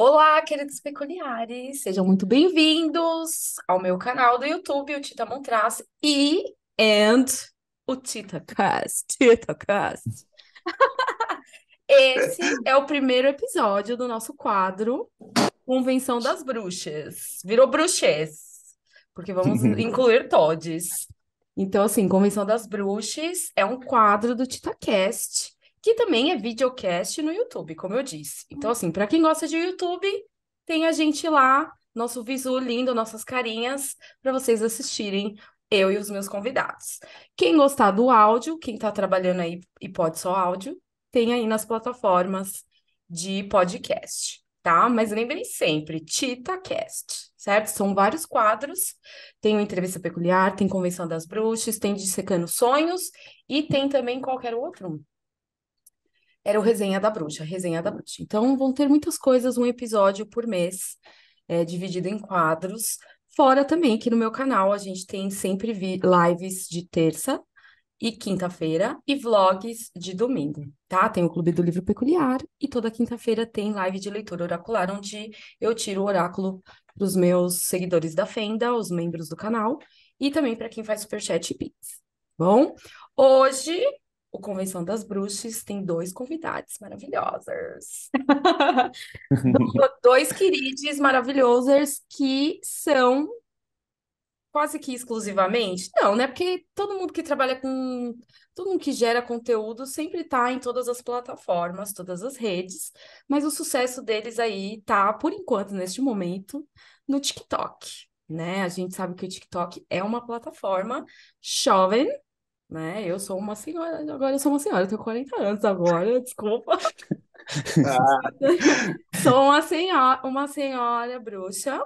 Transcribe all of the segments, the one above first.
Olá, queridos peculiares, sejam muito bem-vindos ao meu canal do YouTube, o Tita Montraz e and o Tita Cast. Esse é o primeiro episódio do nosso quadro Convenção das Bruxas. Virou bruxês, porque vamos incluir todes. Então, assim, Convenção das Bruxas é um quadro do Tita Cast que também é videocast no YouTube, como eu disse. Então, assim, para quem gosta de YouTube, tem a gente lá, nosso visu lindo, nossas carinhas, para vocês assistirem eu e os meus convidados. Quem gostar do áudio, quem está trabalhando aí e pode só áudio, tem aí nas plataformas de podcast, tá? Mas lembrem sempre, TitaCast, certo? São vários quadros, tem o Entrevista Peculiar, tem Convenção das Bruxas, tem Dissecando Sonhos e tem também qualquer outro era o Resenha da Bruxa, Resenha da Bruxa. Então, vão ter muitas coisas, um episódio por mês, é, dividido em quadros. Fora também que no meu canal a gente tem sempre lives de terça e quinta-feira e vlogs de domingo, tá? Tem o Clube do Livro Peculiar e toda quinta-feira tem live de leitura oracular, onde eu tiro o oráculo para os meus seguidores da Fenda, os membros do canal e também para quem faz superchat e Pix. Tá bom, hoje o Convenção das Bruxas tem dois convidados maravilhosos. dois queridos maravilhosos que são quase que exclusivamente. Não, né? Porque todo mundo que trabalha com. Todo mundo que gera conteúdo sempre está em todas as plataformas, todas as redes. Mas o sucesso deles aí tá, por enquanto, neste momento, no TikTok. Né? A gente sabe que o TikTok é uma plataforma jovem né? Eu sou uma senhora, agora eu sou uma senhora, eu tenho 40 anos agora, desculpa. Ah. sou uma senhora, uma senhora bruxa.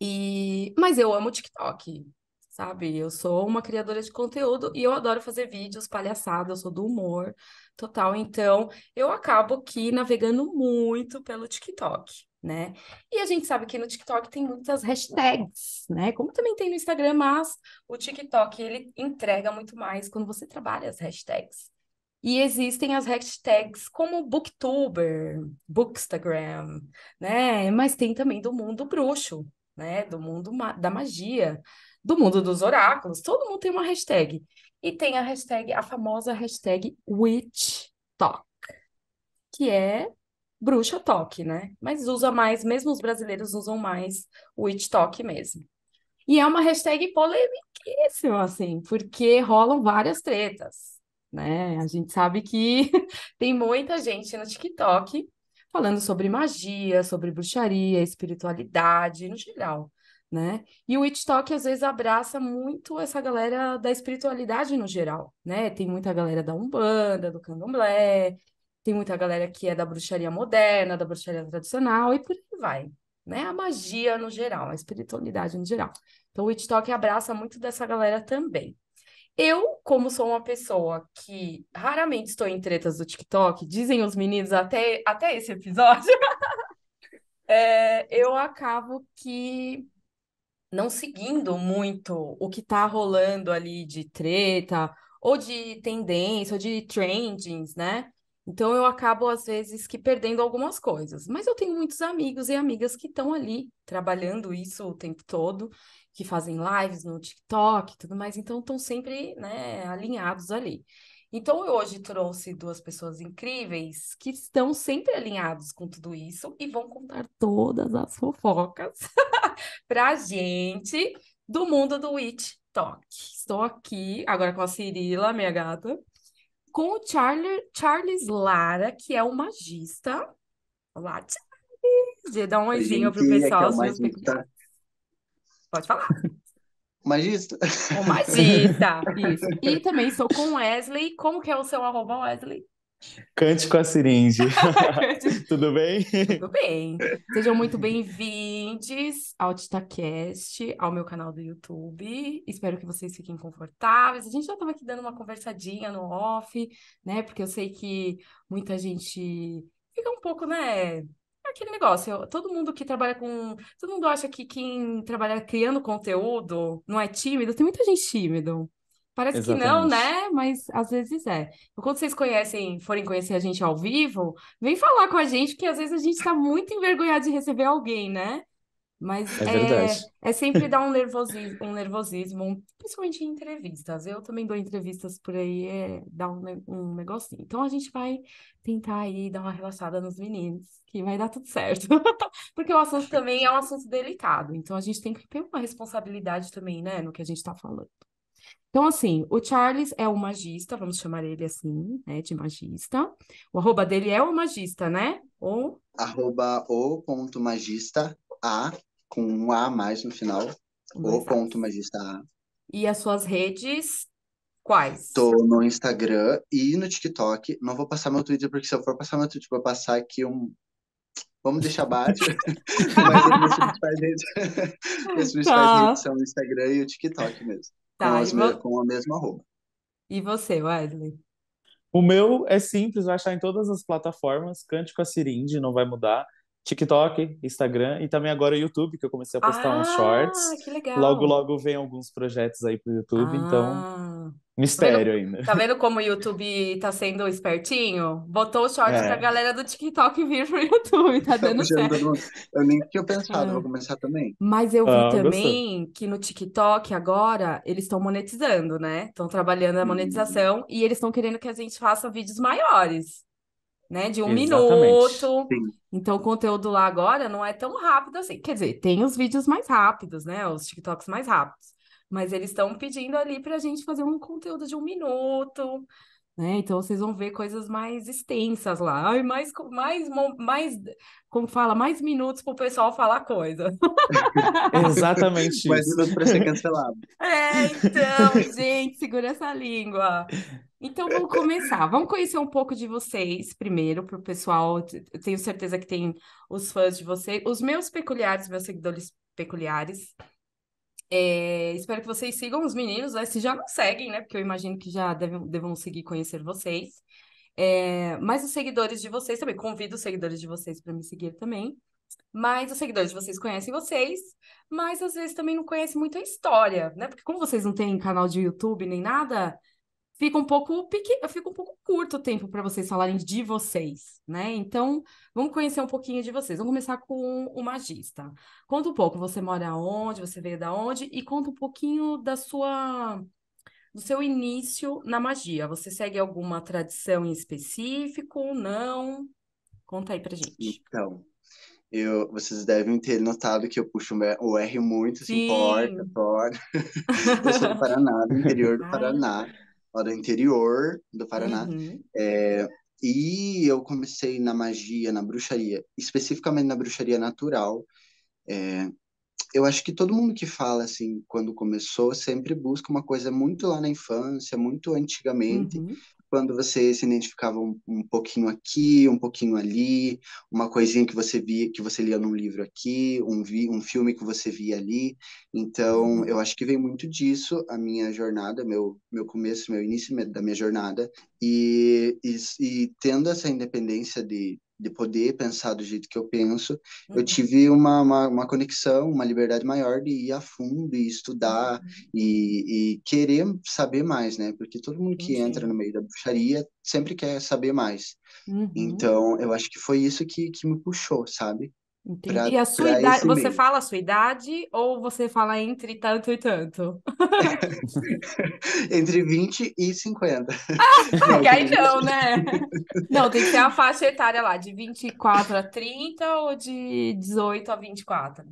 E mas eu amo TikTok, sabe? Eu sou uma criadora de conteúdo e eu adoro fazer vídeos, palhaçada, eu sou do humor total, então eu acabo aqui navegando muito pelo TikTok né? E a gente sabe que no TikTok tem muitas hashtags, né? Como também tem no Instagram, mas o TikTok ele entrega muito mais quando você trabalha as hashtags. E existem as hashtags como Booktuber, Bookstagram, né? Mas tem também do mundo bruxo, né? Do mundo ma da magia, do mundo dos oráculos. Todo mundo tem uma hashtag. E tem a hashtag, a famosa hashtag Talk, que é bruxa toque, né? Mas usa mais, mesmo os brasileiros usam mais o it talk mesmo. E é uma hashtag polemiquíssima, assim, porque rolam várias tretas, né? A gente sabe que tem muita gente no TikTok falando sobre magia, sobre bruxaria, espiritualidade, no geral, né? E o It Talk às vezes abraça muito essa galera da espiritualidade no geral, né? Tem muita galera da Umbanda, do Candomblé, tem muita galera que é da bruxaria moderna, da bruxaria tradicional e por aí vai. Né? A magia no geral, a espiritualidade no geral. Então, o Witch Talk abraça muito dessa galera também. Eu, como sou uma pessoa que raramente estou em tretas do TikTok, dizem os meninos até, até esse episódio, é, eu acabo que não seguindo muito o que está rolando ali de treta, ou de tendência, ou de trendings, né? Então eu acabo às vezes que perdendo algumas coisas, mas eu tenho muitos amigos e amigas que estão ali trabalhando isso o tempo todo, que fazem lives no TikTok e tudo mais, então estão sempre, né, alinhados ali. Então eu hoje trouxe duas pessoas incríveis que estão sempre alinhados com tudo isso e vão contar todas as fofocas pra gente do mundo do Witch Talk. Estou aqui agora com a Cirila, minha gata com o Charlie, Charles Lara, que é o magista. Olá, Charles! Dá um oizinho pro pessoal. É é Pode falar. Magista. O magista, isso. E também estou com Wesley. Como que é o seu arroba, Wesley? Cante com a seringe. Tudo bem? Tudo bem. Sejam muito bem-vindos ao TitaCast, ao meu canal do YouTube. Espero que vocês fiquem confortáveis. A gente já estava aqui dando uma conversadinha no off, né? Porque eu sei que muita gente fica um pouco, né? Aquele negócio, todo mundo que trabalha com. Todo mundo acha que quem trabalha criando conteúdo não é tímido. Tem muita gente tímido. Parece Exatamente. que não, né? Mas às vezes é. Então, quando vocês conhecem, forem conhecer a gente ao vivo, vem falar com a gente, porque às vezes a gente está muito envergonhado de receber alguém, né? Mas é, é, é sempre dar um nervosismo, um nervosismo, principalmente em entrevistas. Eu também dou entrevistas por aí, é, dá um, um negocinho. Então a gente vai tentar aí dar uma relaxada nos meninos, que vai dar tudo certo. Porque o assunto também é um assunto delicado, então a gente tem que ter uma responsabilidade também, né, no que a gente está falando. Então, assim, o Charles é o magista, vamos chamar ele assim, né, de magista. O arroba dele é o magista, né? O... Arroba o ponto magista A, com um A mais no final, o ponto magista A. E as suas redes Quais? Tô no Instagram e no TikTok. Não vou passar meu Twitter, porque se eu for passar meu Twitter, vou passar aqui um. Vamos deixar baixo. Mas as principais tá. redes são o Instagram e o TikTok mesmo. Tá, com, vo- com a mesma roupa. E você, Wesley? O meu é simples, vai achar em todas as plataformas, Cântico a Ciringe, não vai mudar. TikTok, Instagram e também agora o YouTube, que eu comecei a postar uns ah, shorts. Ah, que legal. Logo, logo vem alguns projetos aí pro YouTube, então ah. Mistério tá vendo, ainda. Tá vendo como o YouTube tá sendo espertinho? Botou o short é. pra galera do TikTok vir pro YouTube, tá dando certo. Eu nem tinha pensado, é. vou começar também. Mas eu vi ah, também gostou. que no TikTok agora eles estão monetizando, né? Estão trabalhando a hum. monetização hum. e eles estão querendo que a gente faça vídeos maiores, né? De um Exatamente. minuto. Sim. Então o conteúdo lá agora não é tão rápido assim. Quer dizer, tem os vídeos mais rápidos, né? Os TikToks mais rápidos. Mas eles estão pedindo ali para a gente fazer um conteúdo de um minuto, né? Então vocês vão ver coisas mais extensas lá, Ai, mais, mais, mais, como fala, mais minutos para o pessoal falar coisa. Exatamente. mais minutos para ser cancelado. É, então, gente, segura essa língua. Então vamos começar. Vamos conhecer um pouco de vocês primeiro, para o pessoal. Eu tenho certeza que tem os fãs de vocês, os meus peculiares, meus seguidores peculiares. É, espero que vocês sigam os meninos, né? se já não seguem, né? Porque eu imagino que já devem, devam seguir conhecer vocês. É, mas os seguidores de vocês também, convido os seguidores de vocês para me seguir também. Mas os seguidores de vocês conhecem vocês, mas às vezes também não conhecem muito a história, né? Porque como vocês não têm canal de YouTube nem nada, fica um pouco pequ... fica um pouco curto o tempo para vocês falarem de vocês, né? Então, vamos conhecer um pouquinho de vocês. Vamos começar com o magista. Conta um pouco, você mora onde, você veio da onde e conta um pouquinho da sua do seu início na magia. Você segue alguma tradição em específico? Não? Conta aí pra gente. Então, eu, vocês devem ter notado que eu puxo o R muito, assim, Sim. se importa, fora. eu sou do Paraná, do interior do ah, Paraná. Ai lá do interior do Paraná. Uhum. É, e eu comecei na magia, na bruxaria, especificamente na bruxaria natural. É, eu acho que todo mundo que fala assim, quando começou, sempre busca uma coisa muito lá na infância, muito antigamente. Uhum quando você se identificava um, um, pouquinho aqui, um pouquinho ali, uma coisinha que você via, que você lia num livro aqui, um, vi, um filme que você via ali. Então, uhum. eu acho que vem muito disso a minha jornada, meu, meu começo, meu início da minha jornada. E, e, e tendo essa independência de, de poder pensar do jeito que eu penso, uhum. eu tive uma, uma, uma, conexão, uma liberdade maior de ir a fundo e estudar uhum. e, e, querer saber mais, né? Porque todo mundo que uhum. entra no meio da bruxaria sempre quer saber mais. Uhum. Então, eu acho que foi isso que, que me puxou, sabe? Entendi. Pra, e a sua idade, você meio. fala a sua idade ou você fala entre tanto e tanto? entre 20 e 50. Ah, não, aí não, né? Não, tem que ter a faixa etária lá, de 24 a 30 ou de 18 a 24?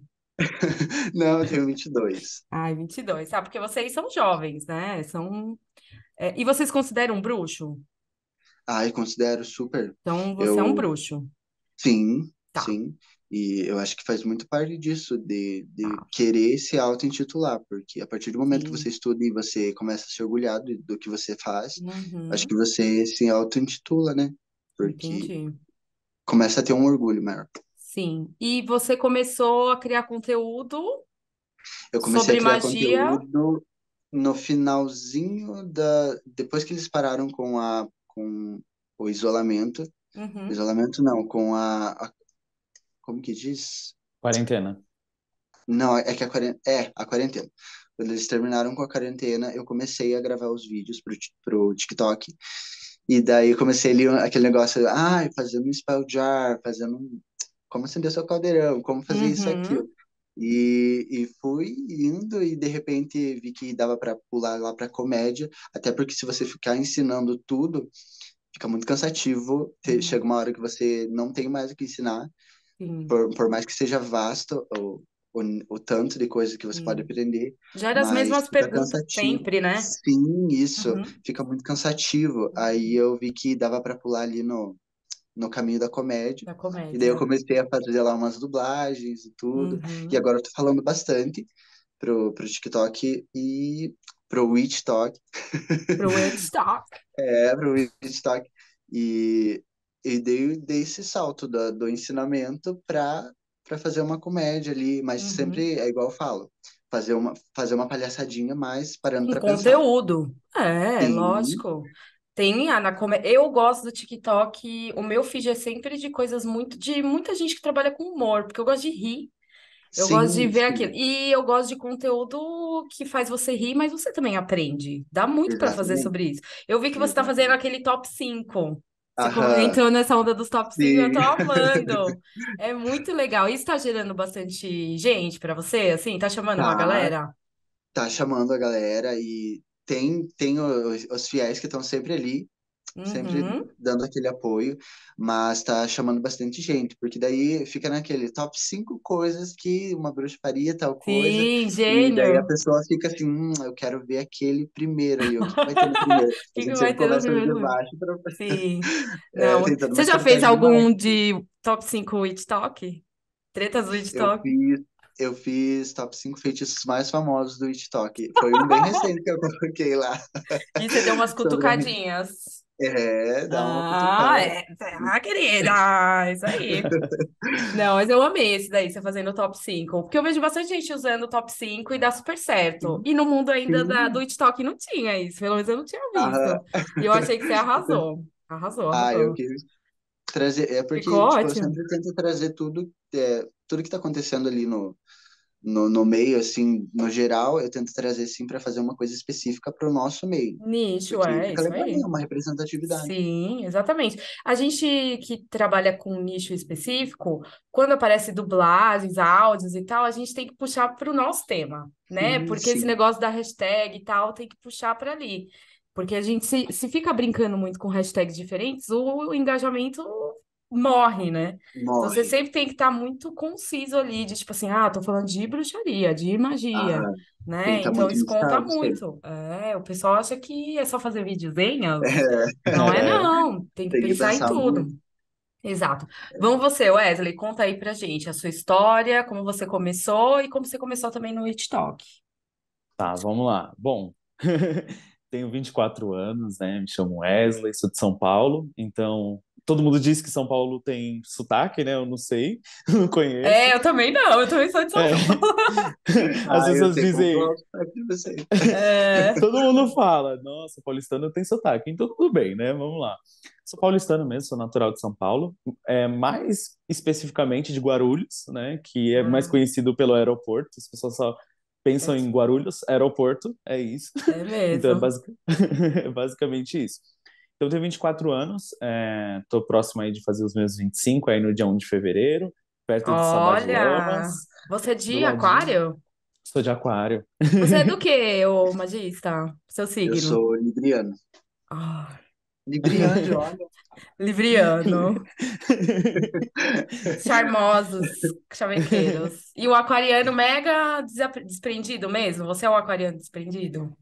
Não, eu tenho 22. Ai, 22. Ah, porque vocês são jovens, né? São... É, e vocês consideram um bruxo? Ah, eu considero super. Então você eu... é um bruxo. Sim, Tá. Sim. E eu acho que faz muito parte disso, de, de tá. querer se auto-intitular, porque a partir do momento Sim. que você estuda e você começa a se orgulhar do, do que você faz, uhum. acho que você se auto-intitula, né? Porque Entendi. começa a ter um orgulho maior. Sim. E você começou a criar conteúdo? Eu comecei sobre a criar magia. conteúdo no finalzinho da. Depois que eles pararam com a. Com o isolamento, Uhum. Isolamento não, com a, a, como que diz? Quarentena. Não, é que a quarentena. É, a quarentena. Quando eles terminaram com a quarentena, eu comecei a gravar os vídeos pro, pro TikTok. E daí comecei ali aquele negócio, ai, ah, fazendo um spell jar, fazendo um... como acender seu caldeirão, como fazer uhum. isso aqui. E, e fui indo e de repente vi que dava para pular lá para comédia, até porque se você ficar ensinando tudo, fica muito cansativo, uhum. chega uma hora que você não tem mais o que ensinar. Por, por, mais que seja vasto o, o, o tanto de coisa que você Sim. pode aprender. Gera as mesmas perguntas sempre, né? Sim, isso. Uhum. Fica muito cansativo. Aí eu vi que dava para pular ali no, no caminho da comédia. da comédia. E daí eu comecei a fazer lá umas dublagens e tudo. Uhum. E agora eu tô falando bastante pro, pro TikTok e pro o Pro Witch Talk. é, pro Witch Talk. E e dei, dei esse salto do, do ensinamento para para fazer uma comédia ali, mas uhum. sempre é igual eu falo, fazer uma fazer uma palhaçadinha, mais parando para pensar. Conteúdo, é, Sim. lógico. Tem, na como eu gosto do TikTok, o meu feed é sempre de coisas muito de muita gente que trabalha com humor, porque eu gosto de rir. Eu sim, gosto de ver sim. aquilo. E eu gosto de conteúdo que faz você rir, mas você também aprende. Dá muito para fazer sobre isso. Eu vi que você está fazendo aquele top 5. Você entrou nessa onda dos top 5, eu tô amando. É muito legal. Isso tá gerando bastante gente pra você, assim? Tá chamando uma tá. galera? tá chamando a galera e tem, tem os, os fiéis que estão sempre ali uhum. sempre dando aquele apoio, mas tá chamando bastante gente, porque daí fica naquele top 5 coisas que uma bruxa faria, tal coisa. Sim, gênio. E daí a pessoa fica assim, hum, eu quero ver aquele primeiro aí, o que vai ter no primeiro? a gente ter no primeiro? pra... Sim. é, Você já fez algum mais. de top 5 Witch Talk? Tretas do Witch Talk? Eu fiz eu fiz top 5 feitiços mais famosos do TikTok. Foi um bem recente que eu coloquei lá. E você deu umas cutucadinhas. É, dá uma ah, é, ah, querida, isso aí. Não, mas eu amei esse daí, você fazendo o top 5. Porque eu vejo bastante gente usando o top 5 e dá super certo. E no mundo ainda da, do TikTok não tinha isso, pelo menos eu não tinha ah. visto. Ah. E eu achei que você arrasou. Arrasou, arrasou. Ah, eu quis trazer. É porque tipo, eu sempre tento trazer tudo, é, tudo que está acontecendo ali no, no, no meio, assim, no geral, eu tento trazer, sim, para fazer uma coisa específica para o nosso meio. Nicho, é, isso aí. É uma representatividade. Sim, exatamente. A gente que trabalha com nicho específico, quando aparece dublagens, áudios e tal, a gente tem que puxar para o nosso tema, né? Hum, Porque sim. esse negócio da hashtag e tal tem que puxar para ali. Porque a gente, se, se fica brincando muito com hashtags diferentes, o engajamento morre, né? Morre. Então você sempre tem que estar tá muito conciso ali, de tipo assim, ah, tô falando de bruxaria, de magia, ah, né? Tá então isso conta muito. É, o pessoal acha que é só fazer videozinho. É. Não é, é, não. Tem que, tem pensar, que pensar, em tudo. Muito. Exato. Vamos você, Wesley, conta aí pra gente a sua história, como você começou e como você começou também no It Talk. Tá, vamos lá. Bom, tenho 24 anos, né? Me chamo Wesley, sou de São Paulo, então todo mundo diz que São Paulo tem sotaque, né? Eu não sei, não conheço. É, eu também não, eu também sou de São é. Paulo. As ah, pessoas dizem. É. Todo mundo fala, nossa, paulistano tem sotaque, então tudo bem, né? Vamos lá. Sou paulistano mesmo, sou natural de São Paulo, é, mais especificamente de Guarulhos, né? Que é hum. mais conhecido pelo aeroporto, as pessoas só pensam é. em Guarulhos, aeroporto, é isso. É mesmo. Então é basic... É basicamente isso. Então, eu tenho 24 anos, é, tô próximo aí de fazer os meus 25, aí no dia 1 de fevereiro, perto de Olha! Você é de aquário? Sou de aquário. Você é do que, ô magista? Seu signo? Eu sou libriano. Ah. Libriano, olha. Libriano. Charmosos, chavequeiros. E o aquariano mega desprendido mesmo? Você é um aquariano desprendido?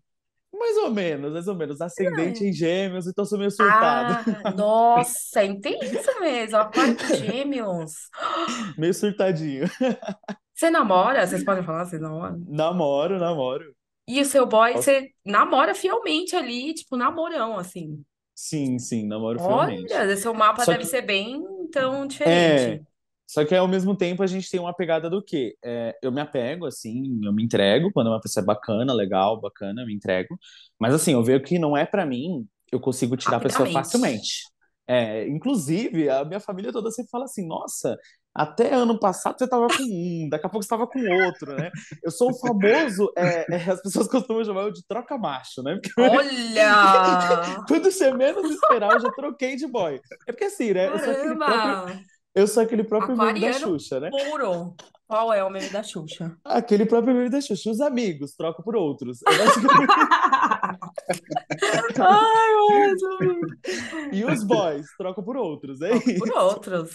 Mais ou menos, mais ou menos. Ascendente é. em gêmeos, então sou meio surtado. Ah, nossa, entendi isso mesmo. Aquário de gêmeos. Meio surtadinho. Você namora? Vocês podem falar, vocês namoram? Namoro, namoro. E o seu boy, você namora fielmente ali, tipo, namorão, assim. Sim, sim, namoro Olha, fielmente. Olha, seu mapa Só deve que... ser bem tão é, diferente. É... Só que ao mesmo tempo a gente tem uma pegada do quê? É, eu me apego, assim, eu me entrego quando é uma pessoa é bacana, legal, bacana, eu me entrego. Mas assim, eu vejo que não é para mim, eu consigo tirar a pessoa facilmente. É, inclusive, a minha família toda sempre fala assim: nossa, até ano passado você tava com um, daqui a pouco você tava com outro, né? Eu sou o famoso, é, é, as pessoas costumam chamar eu de troca macho, né? Porque Olha! quando você menos esperar, eu já troquei de boy. É porque assim, né? Eu sou aquele próprio, eu sou aquele próprio meme da Xuxa, né? Puro. Qual é o meme da Xuxa? Aquele próprio meme da Xuxa. Os amigos trocam por outros. Eu acho que... Ai, eu E os boys trocam por outros, é isso? Por outros.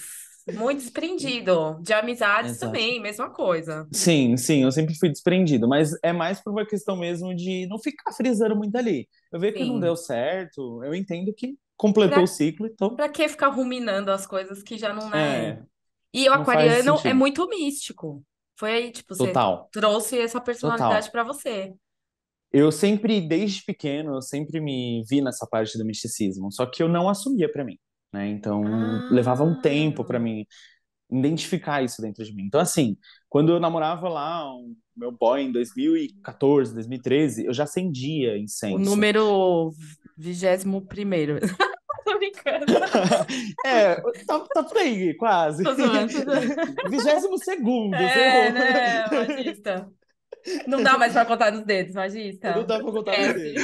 Muito desprendido. De amizades Exato. também, mesma coisa. Sim, sim, eu sempre fui desprendido, mas é mais por uma questão mesmo de não ficar frisando muito ali. Eu vejo sim. que não deu certo, eu entendo que completou pra, o ciclo, então. Pra que ficar ruminando as coisas que já não é. é... E o aquariano é muito místico. Foi aí, tipo, você Total. trouxe essa personalidade para você. Eu sempre, desde pequeno, eu sempre me vi nessa parte do misticismo, só que eu não assumia para mim, né? Então, ah. levava um tempo para ah. mim identificar isso dentro de mim. Então, assim, quando eu namorava lá, um, meu boy, em 2014, 2013, eu já acendia incenso. O número 21 primeiro. tô brincando. é, tá, tá por aí, quase. Tô zoando, 22 segundo. É, né, magista. Não dá mais pra contar nos dedos, magista. Não dá pra contar é. nos dedos.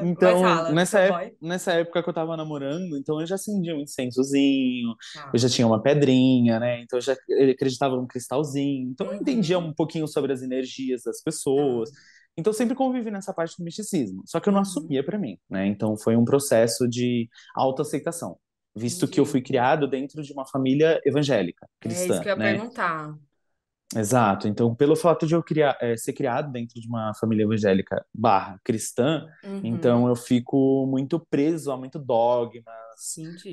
Uhum. então, nessa, época, nessa época que eu tava namorando, então eu já acendia um incensozinho, ah. eu já tinha uma pedrinha, né? Então eu já acreditava num cristalzinho. Então eu entendia uhum. um pouquinho sobre as energias das pessoas. Tá. Então eu sempre convivi nessa parte do misticismo, só que eu não uhum. assumia para mim, né? Então foi um processo de autoaceitação, visto que eu fui criado dentro de uma família evangélica, cristã, É isso que eu ia né? perguntar. Exato. Então, pelo fato de eu criar, é, ser criado dentro de uma família evangélica barra cristã, uhum. então eu fico muito preso a muito dogmas,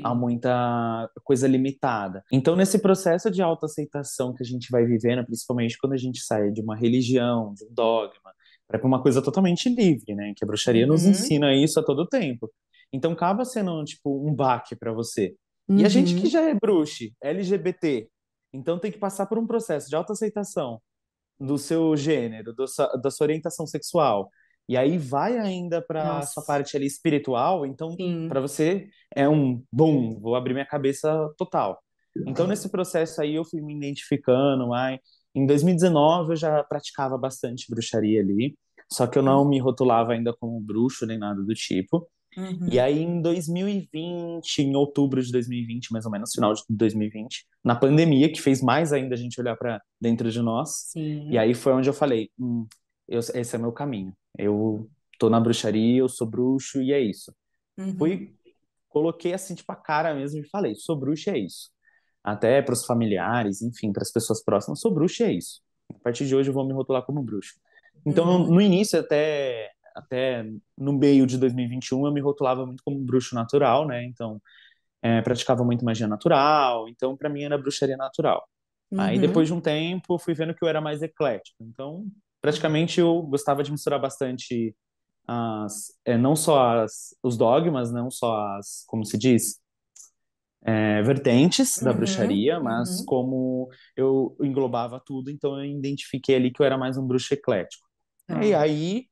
a muita coisa limitada. Então, nesse processo de autoaceitação que a gente vai vivendo, principalmente quando a gente sai de uma religião, de um dogma, para uma coisa totalmente livre, né? Que a bruxaria uhum. nos ensina isso a todo tempo. Então, acaba sendo, tipo, um baque para você. Uhum. E a gente que uhum. já é bruxa, LGBT, então tem que passar por um processo de autoaceitação do seu gênero, do, da sua orientação sexual. E aí vai ainda para sua parte ali espiritual, então para você é um boom, vou abrir minha cabeça total. Então nesse processo aí eu fui me identificando, ai, em 2019 eu já praticava bastante bruxaria ali, só que eu não uhum. me rotulava ainda como bruxo nem nada do tipo. Uhum. E aí, em 2020, em outubro de 2020, mais ou menos, final de 2020, na pandemia, que fez mais ainda a gente olhar para dentro de nós. Sim. E aí foi onde eu falei: hum, eu, esse é meu caminho. Eu tô na bruxaria, eu sou bruxo e é isso. Uhum. Fui, coloquei assim, tipo, a cara mesmo e falei: sou bruxo e é isso. Até para os familiares, enfim, para as pessoas próximas, sou bruxo e é isso. A partir de hoje eu vou me rotular como bruxo. Então, uhum. no início, até até no meio de 2021 eu me rotulava muito como bruxo natural, né? Então, é, praticava muito magia natural, então para mim era bruxaria natural. Uhum. Aí depois de um tempo fui vendo que eu era mais eclético. Então, praticamente eu gostava de misturar bastante as, é, não só as, os dogmas, não só as, como se diz, é, vertentes uhum, da bruxaria, mas uhum. como eu englobava tudo, então eu identifiquei ali que eu era mais um bruxo eclético. Uhum. E ah. aí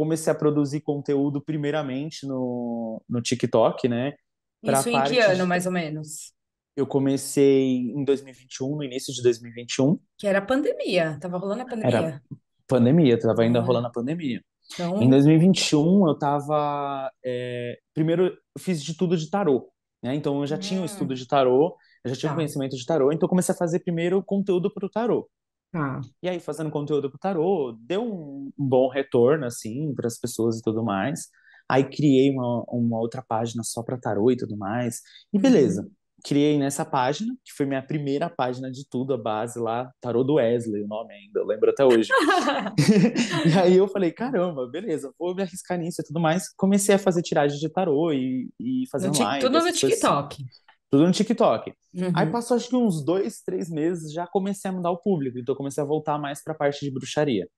comecei a produzir conteúdo primeiramente no, no TikTok, né? Pra Isso em que ano, de... mais ou menos? Eu comecei em 2021, no início de 2021. Que era pandemia, tava rolando a pandemia. Era pandemia, tava ainda uhum. rolando a pandemia. Então... Em 2021, eu tava... É... Primeiro, eu fiz de tudo de tarô, né? Então, eu já hum. tinha um estudo de tarô, eu já tinha tá. um conhecimento de tarô, então eu comecei a fazer primeiro conteúdo pro tarô. Tá. E aí, fazendo conteúdo pro tarô, deu um bom retorno, assim, para as pessoas e tudo mais. Aí criei uma, uma outra página só para tarô e tudo mais. E uhum. beleza. Criei nessa página, que foi minha primeira página de tudo, a base lá, Tarô do Wesley, o nome ainda, lembro até hoje. e aí eu falei, caramba, beleza, vou me arriscar nisso e tudo mais. Comecei a fazer tiragem de tarô e, e fazer no, live, Tudo no assim. TikTok. Assim tudo no TikTok. Uhum. Aí passou acho que uns dois, três meses, já comecei a mudar o público, então comecei a voltar mais para a parte de bruxaria.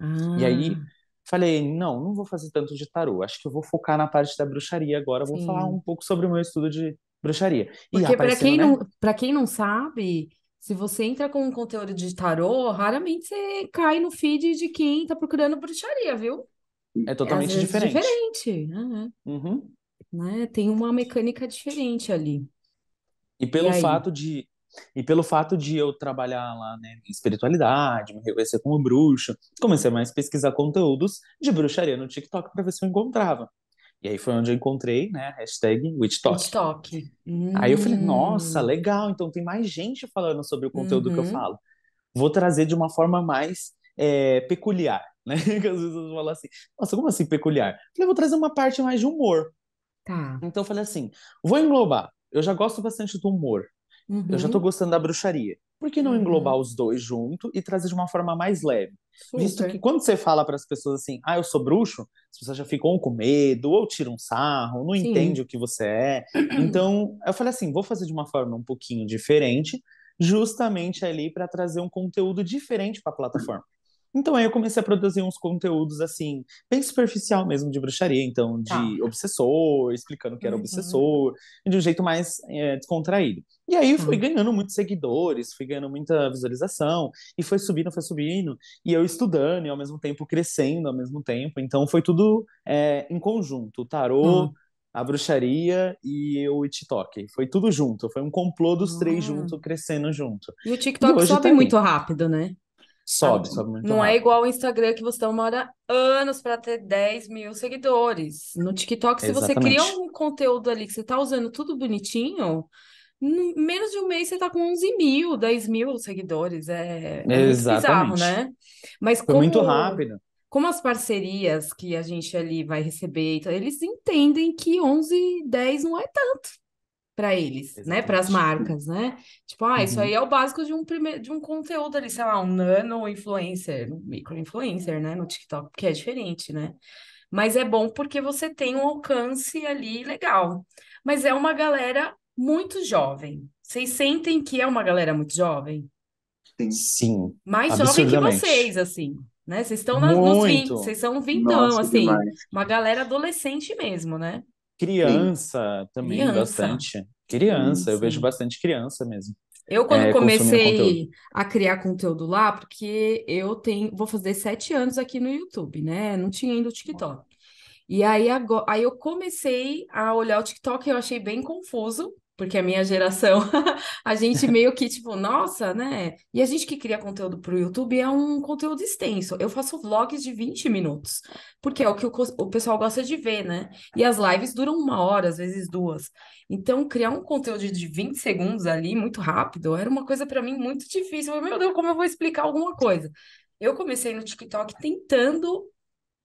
Ah. E aí falei, não, não vou fazer tanto de tarô, acho que eu vou focar na parte da bruxaria agora, Sim. vou falar um pouco sobre o meu estudo de bruxaria. Porque para quem, né? não, quem não sabe, se você entra com um conteúdo de tarô, raramente você cai no feed de quem está procurando bruxaria, viu? É totalmente é, diferente. Diferente. Uhum. Uhum. Né? Tem uma mecânica diferente ali. E pelo e fato de e pelo fato de eu trabalhar lá né, em espiritualidade, me reconhecer como bruxa, comecei mais a pesquisar conteúdos de bruxaria no TikTok para ver se eu encontrava. E aí foi onde eu encontrei, né, a hashtag WitchTalk. WitchTalk. Hum. Aí eu falei, nossa, hum. legal, então tem mais gente falando sobre o conteúdo uhum. que eu uhum. falo. Vou trazer de uma forma mais é, peculiar, né? às vezes eu falo assim, nossa, como assim peculiar? Eu falei, vou trazer uma parte mais de humor. Tá. Então eu falei assim, vou englobar eu já gosto bastante do humor. Uhum. Eu já estou uhum. gostando da bruxaria. Por que não uhum. englobar os dois junto e trazer de uma forma mais leve? Super. Visto que quando você fala para as pessoas assim, ah, eu sou bruxo, as pessoas já ficam com medo, ou tiram um sarro, não Sim. entende o que você é. Então, eu falei assim, vou fazer de uma forma um pouquinho diferente, justamente ali para trazer um conteúdo diferente para a plataforma. Então aí eu comecei a produzir uns conteúdos assim, bem superficial mesmo de bruxaria, então, de tá. obsessor, explicando que era uhum. obsessor, de um jeito mais é, descontraído. E aí fui uhum. ganhando muitos seguidores, fui ganhando muita visualização, e foi subindo, foi subindo, e eu estudando, e ao mesmo tempo crescendo ao mesmo tempo. Então foi tudo é, em conjunto, o tarô. Uhum. A bruxaria e o TikTok. Foi tudo junto. Foi um complô dos três hum. junto, crescendo junto. E o TikTok e sobe muito rápido, né? Sobe, sobe muito Não é rápido. é igual o Instagram que você demora anos para ter 10 mil seguidores. No TikTok, se Exatamente. você cria um conteúdo ali que você tá usando tudo bonitinho, menos de um mês você tá com 11 mil, 10 mil seguidores. É, é Exatamente. bizarro, né? Mas Foi como... muito rápido como as parcerias que a gente ali vai receber, então, eles entendem que 11, 10 não é tanto para eles, né, Exatamente. né? Para as marcas, né? Tipo, ah, isso uhum. aí é o básico de um primeiro, de um conteúdo ali, sei lá, um nano influencer, um micro influencer, né? No TikTok, que é diferente, né? Mas é bom porque você tem um alcance ali legal. Mas é uma galera muito jovem. Vocês sentem que é uma galera muito jovem? Sim. Sim Mais jovem que vocês, assim. Né? Vocês estão nos 20, vocês são vintão, Nossa, assim. Demais. Uma galera adolescente mesmo, né? Criança Sim. também, criança. bastante. Criança, Sim. eu vejo bastante criança mesmo. Eu, quando é, comecei a criar conteúdo lá, porque eu tenho, vou fazer sete anos aqui no YouTube, né? Não tinha ainda o TikTok. E aí, agora, aí eu comecei a olhar o TikTok e eu achei bem confuso porque é a minha geração, a gente meio que tipo, nossa, né? E a gente que cria conteúdo para o YouTube é um conteúdo extenso. Eu faço vlogs de 20 minutos, porque é o que o, o pessoal gosta de ver, né? E as lives duram uma hora, às vezes duas. Então, criar um conteúdo de 20 segundos ali, muito rápido, era uma coisa para mim muito difícil. Meu Deus, como eu vou explicar alguma coisa? Eu comecei no TikTok tentando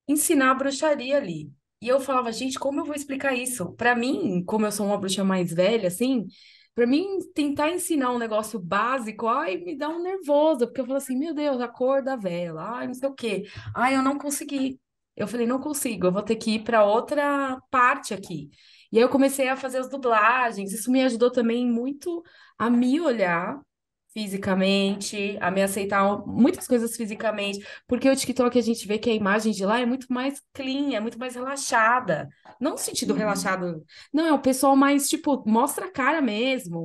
ensinar bruxaria ali. E eu falava, gente, como eu vou explicar isso? Para mim, como eu sou uma bruxa mais velha, assim, para mim tentar ensinar um negócio básico, ai, me dá um nervoso, porque eu falo assim, meu Deus, a cor da vela, ai, não sei o quê. Ai, eu não consegui. Eu falei, não consigo, eu vou ter que ir para outra parte aqui. E aí eu comecei a fazer as dublagens, isso me ajudou também muito a me olhar fisicamente, a me aceitar muitas coisas fisicamente, porque o TikTok a gente vê que a imagem de lá é muito mais clean, é muito mais relaxada. Não no sentido uhum. relaxado, não, é o pessoal mais tipo, mostra a cara mesmo,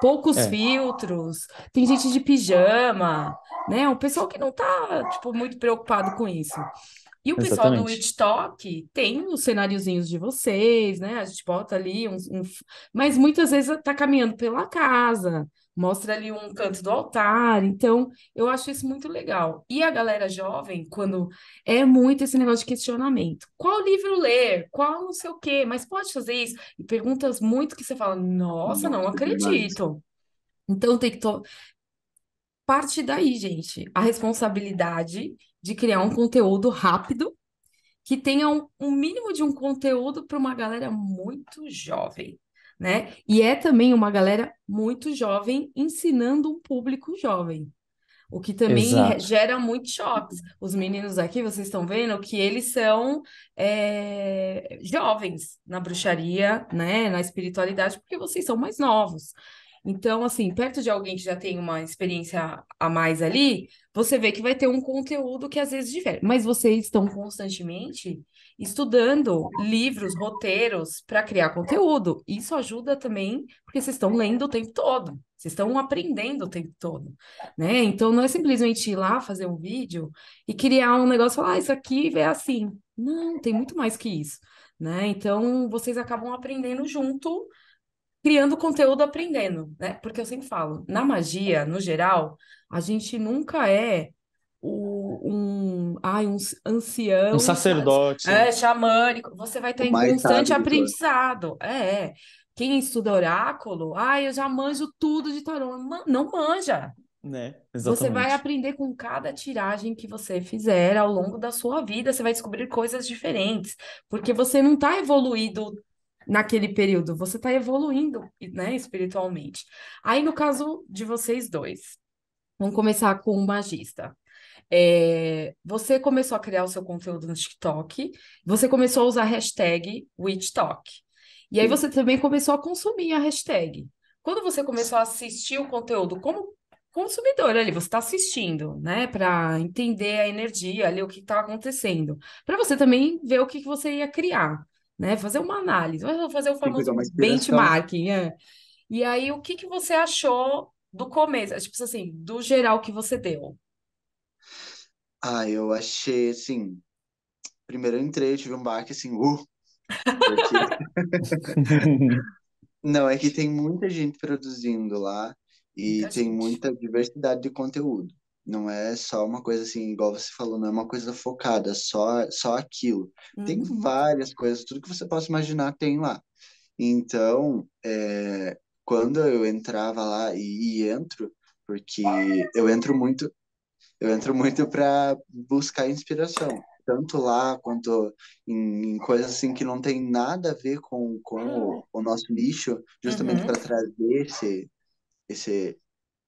poucos é. filtros, tem gente de pijama, né? O pessoal que não tá, tipo, muito preocupado com isso. E o pessoal Exatamente. do TikTok tem os cenáriozinhos de vocês, né? A gente bota ali um, um... mas muitas vezes tá caminhando pela casa, mostra ali um canto do altar. Então, eu acho isso muito legal. E a galera jovem, quando é muito esse negócio de questionamento: qual livro ler? Qual não sei o quê? Mas pode fazer isso? E perguntas muito que você fala: nossa, não, acredito. Então, tem que. To... Parte daí, gente, a responsabilidade de criar um conteúdo rápido que tenha um, um mínimo de um conteúdo para uma galera muito jovem né? E é também uma galera muito jovem ensinando um público jovem. O que também Exato. gera muitos choques. Os meninos aqui, vocês estão vendo que eles são é, jovens na bruxaria, né? Na espiritualidade, porque vocês são mais novos. Então, assim, perto de alguém que já tem uma experiência a mais ali, você vê que vai ter um conteúdo que às vezes difere. Mas vocês estão constantemente estudando livros, roteiros para criar conteúdo. Isso ajuda também, porque vocês estão lendo o tempo todo, vocês estão aprendendo o tempo todo, né? Então não é simplesmente ir lá fazer um vídeo e criar um negócio e falar, ah, isso aqui é assim. Não, tem muito mais que isso, né? Então vocês acabam aprendendo junto criando conteúdo aprendendo, né? Porque eu sempre falo, na magia, no geral, a gente nunca é o, um, ai, um ancião. Um sacerdote. Sabe? É, xamânico. Você vai estar em constante aprendizado. É, é. Quem estuda oráculo, ai, eu já manjo tudo de tarô. Não manja. Né? Você vai aprender com cada tiragem que você fizer ao longo da sua vida, você vai descobrir coisas diferentes, porque você não está evoluído naquele período, você está evoluindo, né, espiritualmente. Aí, no caso de vocês dois, vamos começar com o magista. É, você começou a criar o seu conteúdo no TikTok, você começou a usar a hashtag WitchTalk. E aí você também começou a consumir a hashtag. Quando você começou a assistir o conteúdo como consumidor ali, você está assistindo, né? Para entender a energia ali, o que está acontecendo. Para você também ver o que, que você ia criar né? Fazer uma análise, fazer o famoso benchmarking. É. E aí, o que, que você achou do começo? Tipo assim, do geral que você deu. Ah, eu achei, assim... Primeiro eu entrei, eu tive um baque, assim, uh, porque... Não, é que tem muita gente produzindo lá e muita tem gente. muita diversidade de conteúdo. Não é só uma coisa assim, igual você falou, não é uma coisa focada, só, só aquilo. Uhum. Tem várias coisas, tudo que você possa imaginar tem lá. Então, é, quando eu entrava lá e, e entro, porque eu entro muito, eu entro muito para buscar inspiração tanto lá quanto em, em, coisas assim que não tem nada a ver com, com hum. o, o nosso nicho, justamente uhum. para trazer esse, esse,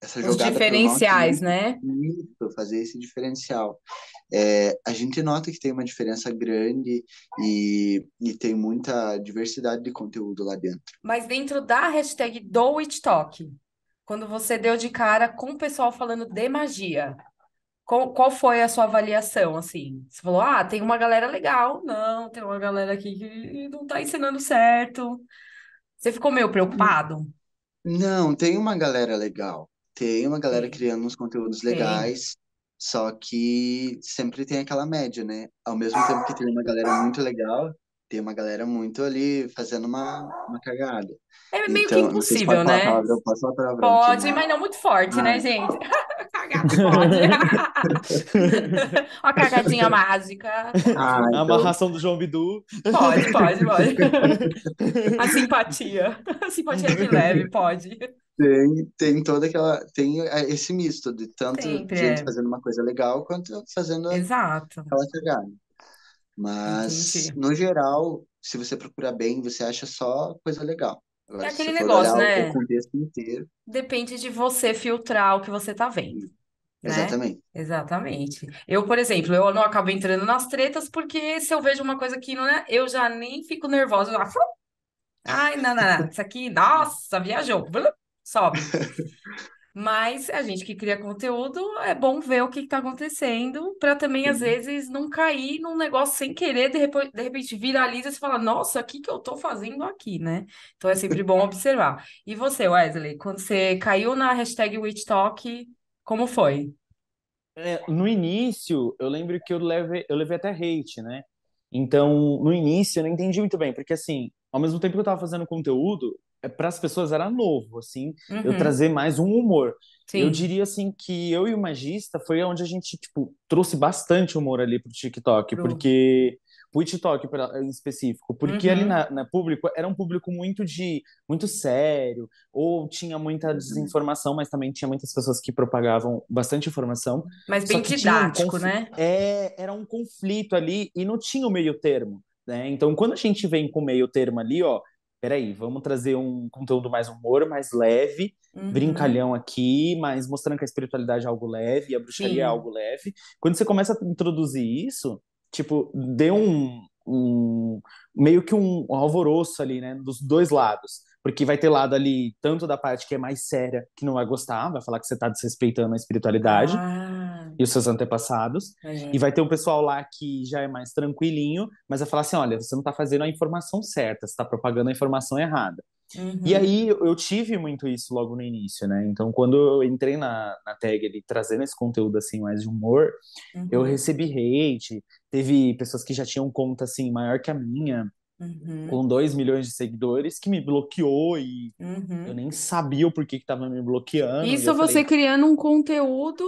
essa Os jogada. Os diferenciais, né? Isso, fazer esse diferencial. É, a gente nota que tem uma diferença grande e, e tem muita diversidade de conteúdo lá dentro. Mas dentro da hashtag do It Talk, quando você deu de cara com o pessoal falando de magia, qual, qual foi a sua avaliação, assim? Você falou, ah, tem uma galera legal. Não, tem uma galera aqui que não está ensinando certo. Você ficou meio preocupado? Não, tem uma galera legal. Tem uma galera Sim. criando uns conteúdos legais, Sim. só que sempre tem aquela média, né? Ao mesmo tempo que tem uma galera muito legal, tem uma galera muito ali fazendo uma, uma cagada. É meio então, que impossível, se né? palavra, pode, aqui, né? mas... mas não muito forte, mas... né, ah. gente? Cagada pode. uma cagadinha mágica. Ah, então... A amarração do João Bidu. Pode, pode, pode. A simpatia. A simpatia é de leve, pode. Tem, tem toda aquela. Tem é, esse misto de tanto Sempre, gente é. fazendo uma coisa legal quanto fazendo Exato. aquela cagada. Mas, Entendi. no geral, se você procurar bem, você acha só coisa legal. Agora, é aquele negócio, né? O inteiro. Depende de você filtrar o que você tá vendo. Né? Exatamente. Exatamente. Eu, por exemplo, eu não acabo entrando nas tretas porque se eu vejo uma coisa que não é, eu já nem fico nervosa. Eu já... Ai, não, não, não. Isso aqui, nossa, viajou sobe. Mas a gente que cria conteúdo é bom ver o que está acontecendo, para também, às uhum. vezes, não cair num negócio sem querer, de, rep de repente viraliza e fala, nossa, o que, que eu estou fazendo aqui, né? Então é sempre bom observar. E você, Wesley, quando você caiu na hashtag Witch Talk, como foi? É, no início, eu lembro que eu levei, eu levei até hate, né? Então, no início, eu não entendi muito bem, porque assim, ao mesmo tempo que eu estava fazendo conteúdo, é, para as pessoas era novo, assim, uhum. eu trazer mais um humor. Sim. Eu diria assim que eu e o Magista foi onde a gente tipo trouxe bastante humor ali pro TikTok, porque pro TikTok em específico, porque uhum. ali na, na, público era um público muito de muito sério, ou tinha muita uhum. desinformação, mas também tinha muitas pessoas que propagavam bastante informação. Mas bem didático, um né? É, era um conflito ali e não tinha o meio termo. Né? Então, quando a gente vem com meio termo ali, ó, peraí, vamos trazer um conteúdo mais humor, mais leve, uhum. brincalhão aqui, mas mostrando que a espiritualidade é algo leve, e a bruxaria é Sim. é algo leve. Quando você começa a introduzir isso, tipo, deu um, um meio que um, alvoroço ali, né, dos dois lados. Porque vai ter lado ali, tanto da parte que é mais séria, que não vai gostar, vai falar que você está desrespeitando a espiritualidade. Ah e os seus antepassados. É. E vai ter um pessoal lá que já é mais tranquilinho, mas vai falar assim: olha, você não está fazendo a informação certa, você está propagando a informação errada. Uhum. E aí eu tive muito isso logo no início, né? Então, quando eu entrei na, na tag ali, trazendo esse conteúdo assim, mais de humor, uhum. eu recebi hate, teve pessoas que já tinham conta assim maior que a minha. Uhum. Com 2 milhões de seguidores que me bloqueou e uhum. eu nem sabia o porquê que tava me bloqueando. Isso você falei... criando um conteúdo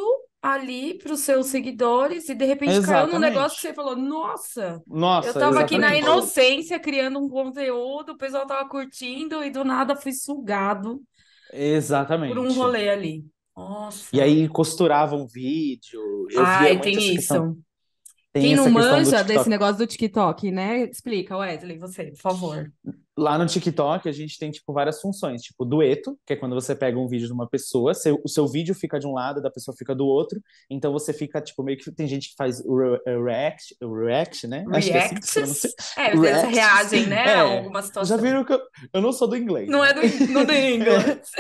ali para os seus seguidores e de repente exatamente. caiu no negócio que você falou, nossa, nossa eu estava aqui na inocência criando um conteúdo, o pessoal estava curtindo e do nada fui sugado. Exatamente. Por um rolê ali. Nossa. E aí costuravam um vídeo. Eu Ai, tem isso. tem Quem não manja desse negócio do TikTok, né? Explica, Wesley, você, por favor. Lá no TikTok, a gente tem, tipo, várias funções. Tipo, dueto, que é quando você pega um vídeo de uma pessoa, seu, o seu vídeo fica de um lado, da pessoa fica do outro. Então, você fica, tipo, meio que... Tem gente que faz re é, react, react, né? Reacts. Acho que é, assim, é reagem, né? É. alguma situação. Já viram que eu, eu não sou do inglês. Não né? é do, não do inglês.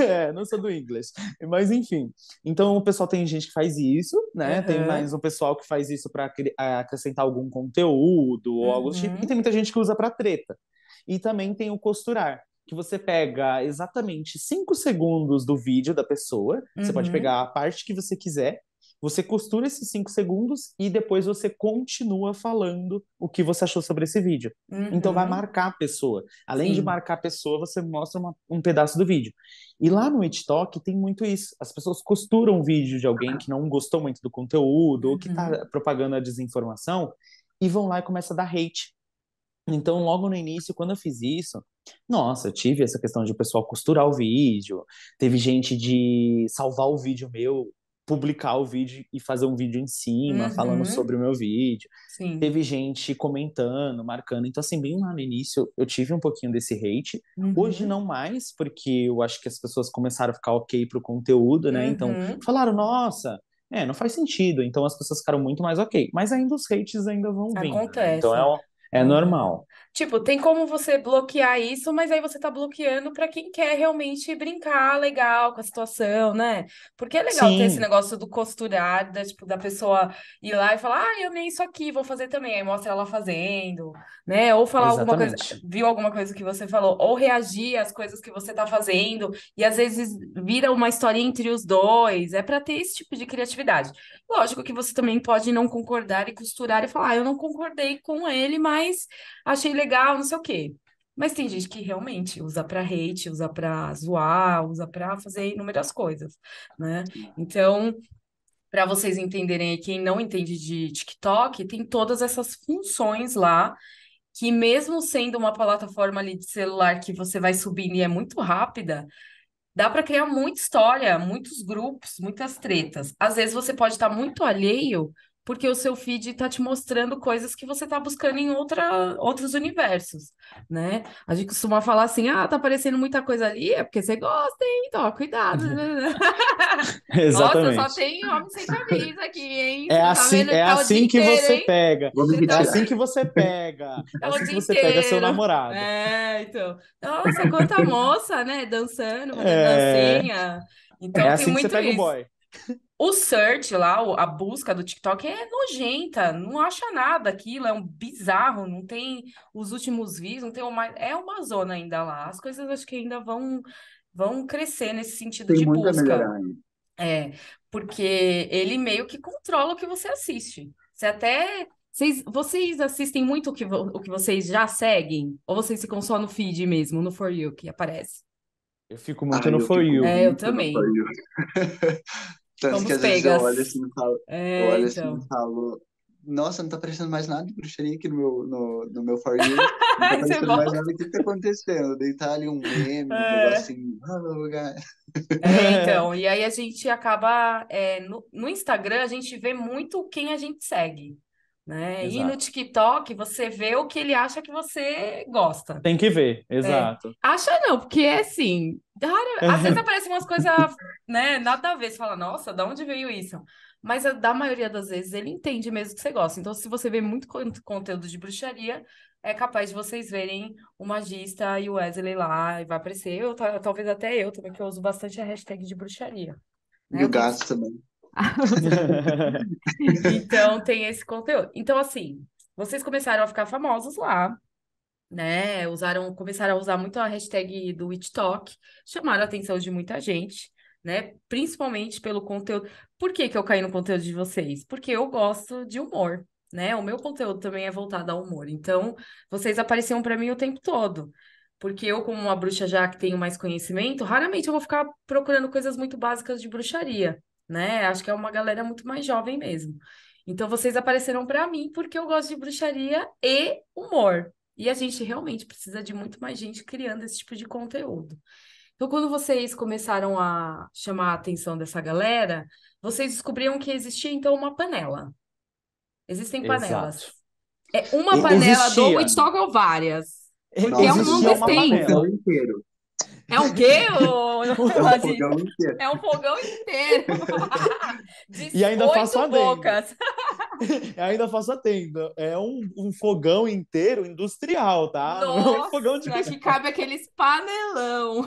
é, não sou do inglês. Mas, enfim. Então, o pessoal tem gente que faz isso, né? Uhum. Tem mais um pessoal que faz isso para acrescentar algum conteúdo ou algo tipo, uhum. tipo. E tem muita gente que usa para treta. E também tem o costurar, que você pega exatamente 5 segundos do vídeo da pessoa, uhum. você pode uhum. pegar a parte que você quiser, você costura esses 5 segundos e depois você continua falando o que você achou sobre esse vídeo. Uhum. Então vai uhum. marcar a pessoa. Além Sim. de marcar a pessoa, você mostra uma, um pedaço do vídeo. E lá no TikTok tem muito isso. As pessoas costuram o vídeo de alguém que não gostou muito do conteúdo ou que está uhum. propagando a desinformação e vão lá e começa a dar hate então, logo no início, quando eu fiz isso, nossa, eu tive essa questão de o pessoal costurar o vídeo, teve gente de salvar o vídeo meu, publicar o vídeo e fazer um vídeo em cima, uhum. falando sobre o meu vídeo. Sim. Teve gente comentando, marcando. Então, assim, bem lá no início, eu tive um pouquinho desse hate. Hoje uhum. não mais, porque eu acho que as pessoas começaram a ficar ok pro conteúdo, né? Então, uhum. Então, falaram, nossa, é, não faz sentido. Então as pessoas ficaram muito mais ok. Mas ainda os hates ainda vão vir. Acontece. Então é, é uhum. normal. Tipo, tem como você bloquear isso, mas aí você tá bloqueando para quem quer realmente brincar legal com a situação, né? Porque é legal Sim. ter esse negócio do costurar, da, tipo, da pessoa ir lá e falar, ah, eu nem isso aqui, vou fazer também. Aí mostra ela fazendo, né? Ou falar Exatamente. alguma coisa, viu alguma coisa que você falou, ou reagir às coisas que você tá fazendo, e às vezes vira uma história entre os dois. É para ter esse tipo de criatividade. Lógico que você também pode não concordar e costurar e falar, ah, eu não concordei com ele, mas achei legal legal, não sei o quê. Mas tem gente que realmente usa para hate, usa para zoar, usa para fazer inúmeras coisas, né? Então, para vocês entenderem, quem não entende de TikTok, tem todas essas funções lá que mesmo sendo uma plataforma ali de celular que você vai subindo e é muito rápida, dá para criar muita história, muitos grupos, muitas tretas. Às vezes você pode estar tá muito alheio porque o seu feed está te mostrando coisas que você está buscando em outra, outros universos, né? A gente costuma falar assim, ah, tá aparecendo muita coisa ali, é porque você gosta, hein? Então, cuidado. Exatamente. Nossa, só tem homem sem camisa aqui, hein? É tá assim, é tá assim que inteiro, você hein? pega. É assim que você pega. Tá é assim que você pega seu namorado. É, então. Nossa, quanta moça, né? Dançando, é. fazendo é... dancinha. Então, é assim que você pega o boy. O search lá, a busca do TikTok é nojenta, não acha nada aquilo, é um bizarro, não tem os últimos vídeos, não tem uma. É uma zona ainda lá. As coisas acho que ainda vão, vão crescer nesse sentido tem de busca. É, porque ele meio que controla o que você assiste. Você até. Vocês, vocês assistem muito o que, o que vocês já seguem? Ou vocês ficam só no feed mesmo, no For You que aparece? Eu fico muito ah, no For You. É, eu também. Tanto Somos que às pegas. vezes eu olho assim e falo, é, olho assim então. falo nossa, não tá aparecendo mais nada de bruxaria aqui no meu, no, no meu For You. Não tá aparecendo é mais nada. O que tá acontecendo? Deitar ali um meme, um é. negocinho. no assim, ah, lugar. É, então. E aí a gente acaba. É, no, no Instagram, a gente vê muito quem a gente segue. Né? Exato. E no TikTok você vê o que ele acha que você gosta. Tem que ver, é. exato. É. Acha não, porque é assim, rara... às vezes aparecem umas coisas, né, nada a ver, você fala, nossa, da onde veio isso? Mas da maioria das vezes ele entende mesmo que você gosta. Então, se você vê muito conteúdo de bruxaria, é capaz de vocês verem o Magista e o Wesley lá, e vai aparecer, eu, talvez até eu também, que eu uso bastante a hashtag de bruxaria. E o né? gato também. então tem esse conteúdo. Então, assim, vocês começaram a ficar famosos lá, né? Usaram, começaram a usar muito a hashtag do WitTalk, chamaram a atenção de muita gente, né? Principalmente pelo conteúdo. Por que, que eu caí no conteúdo de vocês? Porque eu gosto de humor. Né? O meu conteúdo também é voltado ao humor. Então, vocês apareciam para mim o tempo todo. Porque eu, como uma bruxa já que tenho mais conhecimento, raramente eu vou ficar procurando coisas muito básicas de bruxaria né? Acho que é uma galera muito mais jovem mesmo. Então vocês apareceram para mim porque eu gosto de bruxaria e humor. E a gente realmente precisa de muito mais gente criando esse tipo de conteúdo. Então, quando vocês começaram a chamar a atenção dessa galera, vocês descobriram que existia então uma panela. Existem panelas. Exato. É uma panela existia. do Witch Talk ou várias? Porque Não, é um mundo inteiro. É, é um quê? É, um fogão inteiro. É um fogão inteiro. e ainda faço a bocas. ainda faço a tenda. É um, um fogão inteiro industrial, tá? Nossa, Não é um fogão de que cabe aqueles panelão.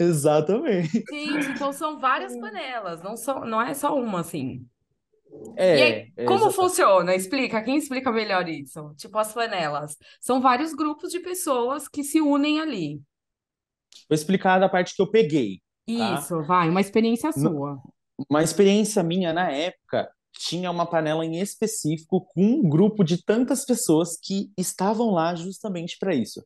Exatamente. Gente, então são várias hum. panelas, não, são, não é só uma, assim. É, aí, é, como funciona? Explica, quem explica melhor isso? Tipo, as panelas. São vários grupos de pessoas que se unem ali. Vou explicar da parte que eu peguei. Tá? Isso, vai, uma experiência sua. Uma experiência minha na época tinha uma panela em específico com um grupo de tantas pessoas que estavam lá justamente para isso,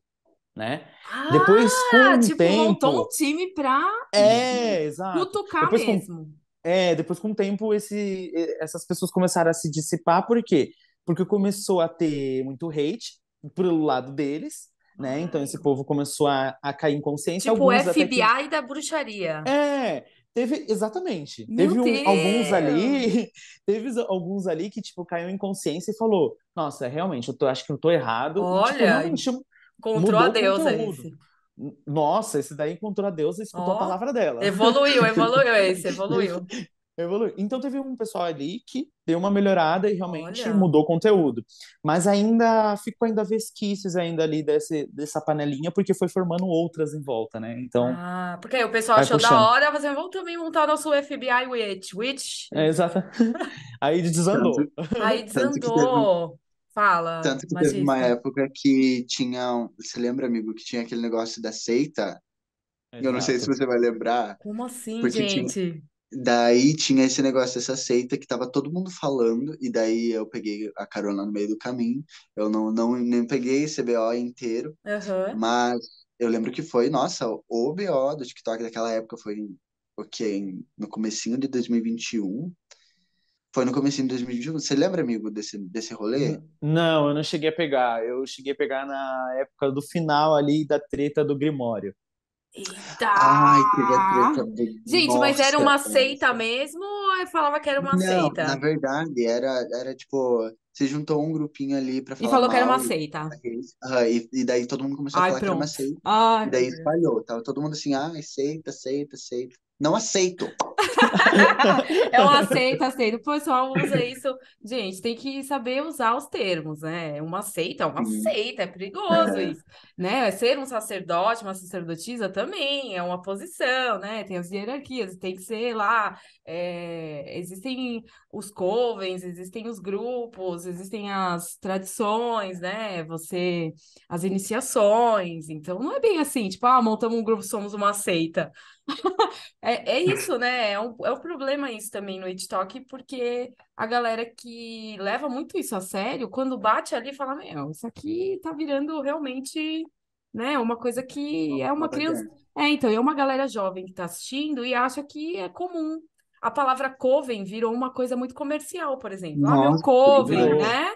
né? Ah, Depois com um tipo, tempo, montou um time para é, uhum. exato. cutucar Depois, mesmo. Com... É, depois com o tempo esse, essas pessoas começaram a se dissipar, por quê? Porque começou a ter muito hate pelo lado deles, né? Uhum. Então esse povo começou a, a cair em consciência. Tipo o FBI que... da bruxaria. É, teve exatamente. Meu teve um, alguns ali, teve alguns ali que tipo caiu em consciência e falou: "Nossa, realmente, eu tô, acho que eu tô errado". Tipo, Olha, tipo, encontrou a deusa esse. Nossa, esse daí encontrou a deusa e escutou oh, a palavra dela. Evoluiu, evoluiu esse, evoluiu. Então teve um pessoal ali que deu uma melhorada e realmente Olha. mudou o conteúdo. Mas ainda ficou ainda vesquícios ainda ali desse, dessa panelinha, porque foi formando outras em volta, né? Então. Ah, porque aí o pessoal achou puxando. da hora, mas assim, vamos também montar o nosso FBI Witch. Witch? É, exato. Aí desandou. aí desandou. Fala. Tanto que teve uma época que tinha. Você lembra, amigo, que tinha aquele negócio da seita? Exato. Eu não sei se você vai lembrar. Como assim, gente? Tinha Daí tinha esse negócio dessa seita que tava todo mundo falando, e daí eu peguei a carona no meio do caminho. Eu não, não nem peguei esse BO inteiro, uhum. mas eu lembro que foi, nossa, o BO do TikTok daquela época foi o okay, No comecinho de 2021. Foi no comecinho de 2021. Você lembra, amigo, desse, desse rolê? Não, eu não cheguei a pegar. Eu cheguei a pegar na época do final ali da treta do Grimório. Ai, teve a treta do... Gente, Nossa, mas era uma seita mesmo ou falava que era uma Não, seita? Na verdade, era, era tipo, você juntou um grupinho ali pra falar. E falou que era uma seita. E, e, e, daí todo mundo começou Ai, a falar pronto. que era uma seita. Ai, e daí espalhou. Tava todo mundo assim, ah, seita, seita, seita. Não aceito. eu aceito, aceito. O pessoal usa isso. Gente, tem que saber usar os termos, né? Uma seita é uma aceita seita, é perigoso é. isso. Né? Ser um sacerdote, uma sacerdotisa também é uma posição, né? Tem as hierarquias, tem que ser lá. É... Existem os covens, existem os grupos, existem as tradições, né? Você. as iniciações. Então, não é bem assim, tipo, ah, montamos um grupo, somos uma seita. é, é isso, né? É um é o problema isso também no TikTok, porque a galera que leva muito isso a sério, quando bate ali, fala, meu, isso aqui tá virando realmente, né, uma coisa que é uma criança... É, então, é uma galera jovem que tá assistindo e acha que é comum. A palavra coven virou uma coisa muito comercial, por exemplo. Nossa, ah, meu coven, né?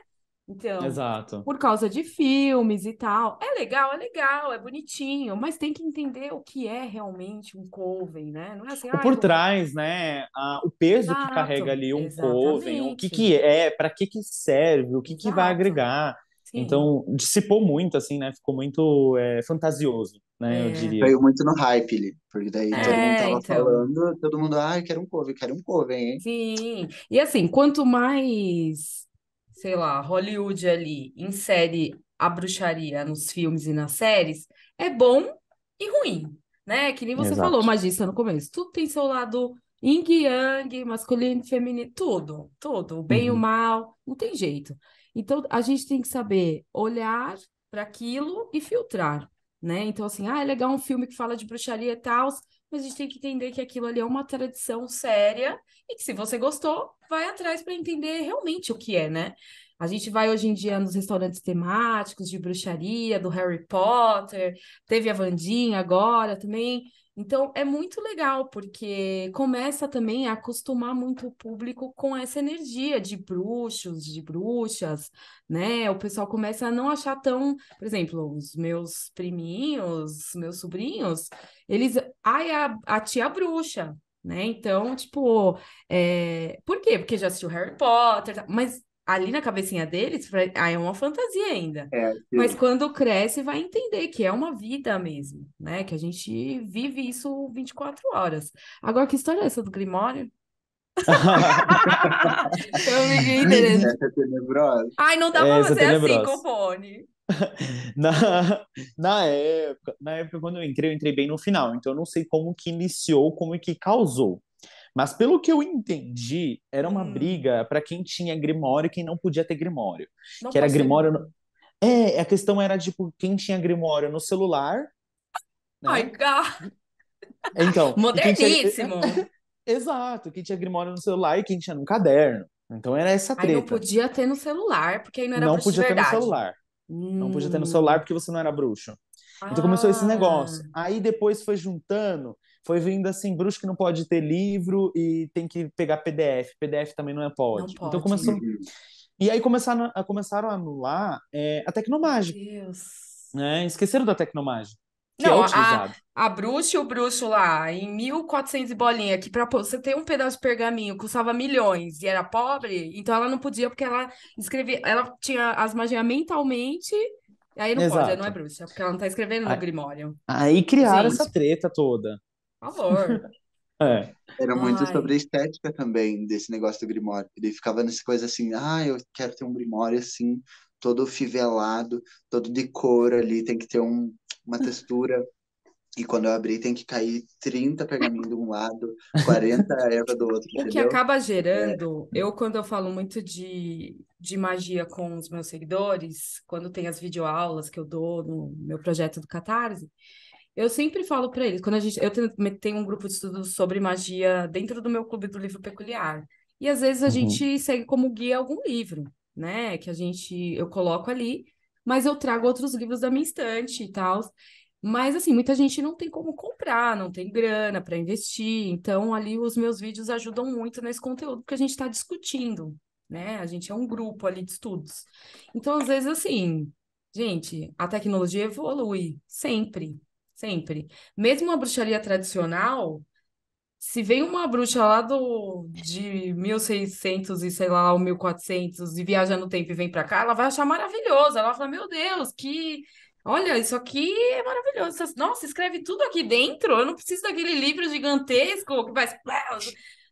Então, Exato. por causa de filmes e tal, é legal, é legal, é bonitinho, mas tem que entender o que é realmente um coven, né? Não é assim, o ah, por trás, né? A, o peso Exato. que carrega ali um Exatamente. coven, o que que é, para que que serve, o que que vai agregar. Sim. Então, dissipou muito, assim, né? Ficou muito é, fantasioso, né? É. Eu diria. Caiu muito no hype ali, porque daí é, todo mundo tava então... falando, todo mundo, ah, eu quero um coven, quero um coven, hein? Sim, e assim, quanto mais sei lá, Hollywood ali insere a bruxaria nos filmes e nas séries, é bom e ruim, né? Que nem você Exato. falou, Magista, no começo. Tudo tem seu lado yin yang, masculino e feminino, tudo, tudo. O bem e uhum. o mal, não tem jeito. Então, a gente tem que saber olhar para aquilo e filtrar, né? Então, assim, ah, é legal um filme que fala de bruxaria e tal, mas a gente tem que entender que aquilo ali é uma tradição séria e que se você gostou, vai atrás para entender realmente o que é, né? A gente vai hoje em dia nos restaurantes temáticos de bruxaria, do Harry Potter, teve a Vandinha agora também. Então é muito legal, porque começa também a acostumar muito o público com essa energia de bruxos, de bruxas, né? O pessoal começa a não achar tão, por exemplo, os meus priminhos, meus sobrinhos, eles. Ai, a, a tia bruxa, né? Então, tipo, é... por quê? Porque já assistiu Harry Potter, tá? mas ali na cabecinha deles, ah, é uma fantasia ainda. É, Mas quando cresce, vai entender que é uma vida mesmo, né? Que a gente vive isso 24 horas. Agora, que história é essa do Grimório? Eu me entendi. É Ai, não dá pra essa é fazer assim com o fone. na, na, época, na época, quando eu entrei, eu entrei bem no final. Então, eu não sei como que iniciou, como que causou. Mas pelo que eu entendi, era uma hum. briga para quem tinha Grimório e quem não podia ter Grimório. Não que era Grimório. No... É, a questão era tipo quem tinha Grimório no celular. Né? Ai, oh God. Então. Moderníssimo. Exato, quem tinha Grimório no celular e quem tinha no caderno. Então era essa treta. Aí não podia ter no celular, porque aí não era Não podia ter no celular. Hum. Não podia ter no hum. celular porque você não era bruxo. Então ah. começou esse ah. negócio. Aí depois foi juntando foi vindo assim, bruxo que não pode ter livro e tem que pegar PDF. PDF também não é então, pode. Não pode. Então começou. Uhum. E aí começaram a, começaram a anular é, a Tecnomage. Né? Esqueceram da Tecnomage. Que não, é a, a bruxa e o bruxo lá, em 1.400 bolinha, que para você ter um pedaço de pergaminho custava milhões e era pobre, então ela não podia, porque ela escrevia, ela tinha as magias mentalmente, aí não Exato. pode, não é bruxa, é porque ela não tá escrevendo no aí, Grimório. Aí criaram essa treta toda favor. É. Era muito Ai. sobre a estética também, desse negócio do grimório. Ele ficava nessa coisa assim, ah, eu quero ter um grimório assim, todo fivelado, todo de cor ali, tem que ter um, uma textura. E quando eu abri, tem que cair 30 pergaminhos de um lado, 40 ervas do outro. O que acaba é. gerando, é. eu quando eu falo muito de, de magia com os meus seguidores, quando tem as videoaulas que eu dou no meu projeto do Catarse, eu sempre falo para eles, quando a gente. Eu tenho, tenho um grupo de estudos sobre magia dentro do meu clube do livro peculiar. E às vezes a uhum. gente segue como guia algum livro, né? Que a gente. Eu coloco ali, mas eu trago outros livros da minha estante e tal. Mas assim, muita gente não tem como comprar, não tem grana para investir. Então, ali os meus vídeos ajudam muito nesse conteúdo que a gente está discutindo, né? A gente é um grupo ali de estudos. Então, às vezes, assim, gente, a tecnologia evolui sempre sempre. Mesmo uma bruxaria tradicional, se vem uma bruxa lá do de 1600 e sei lá, 1400 e viaja no tempo e vem para cá, ela vai achar maravilhoso. Ela vai falar: "Meu Deus, que Olha, isso aqui é maravilhoso. Nossa, escreve tudo aqui dentro. Eu não preciso daquele livro gigantesco que faz.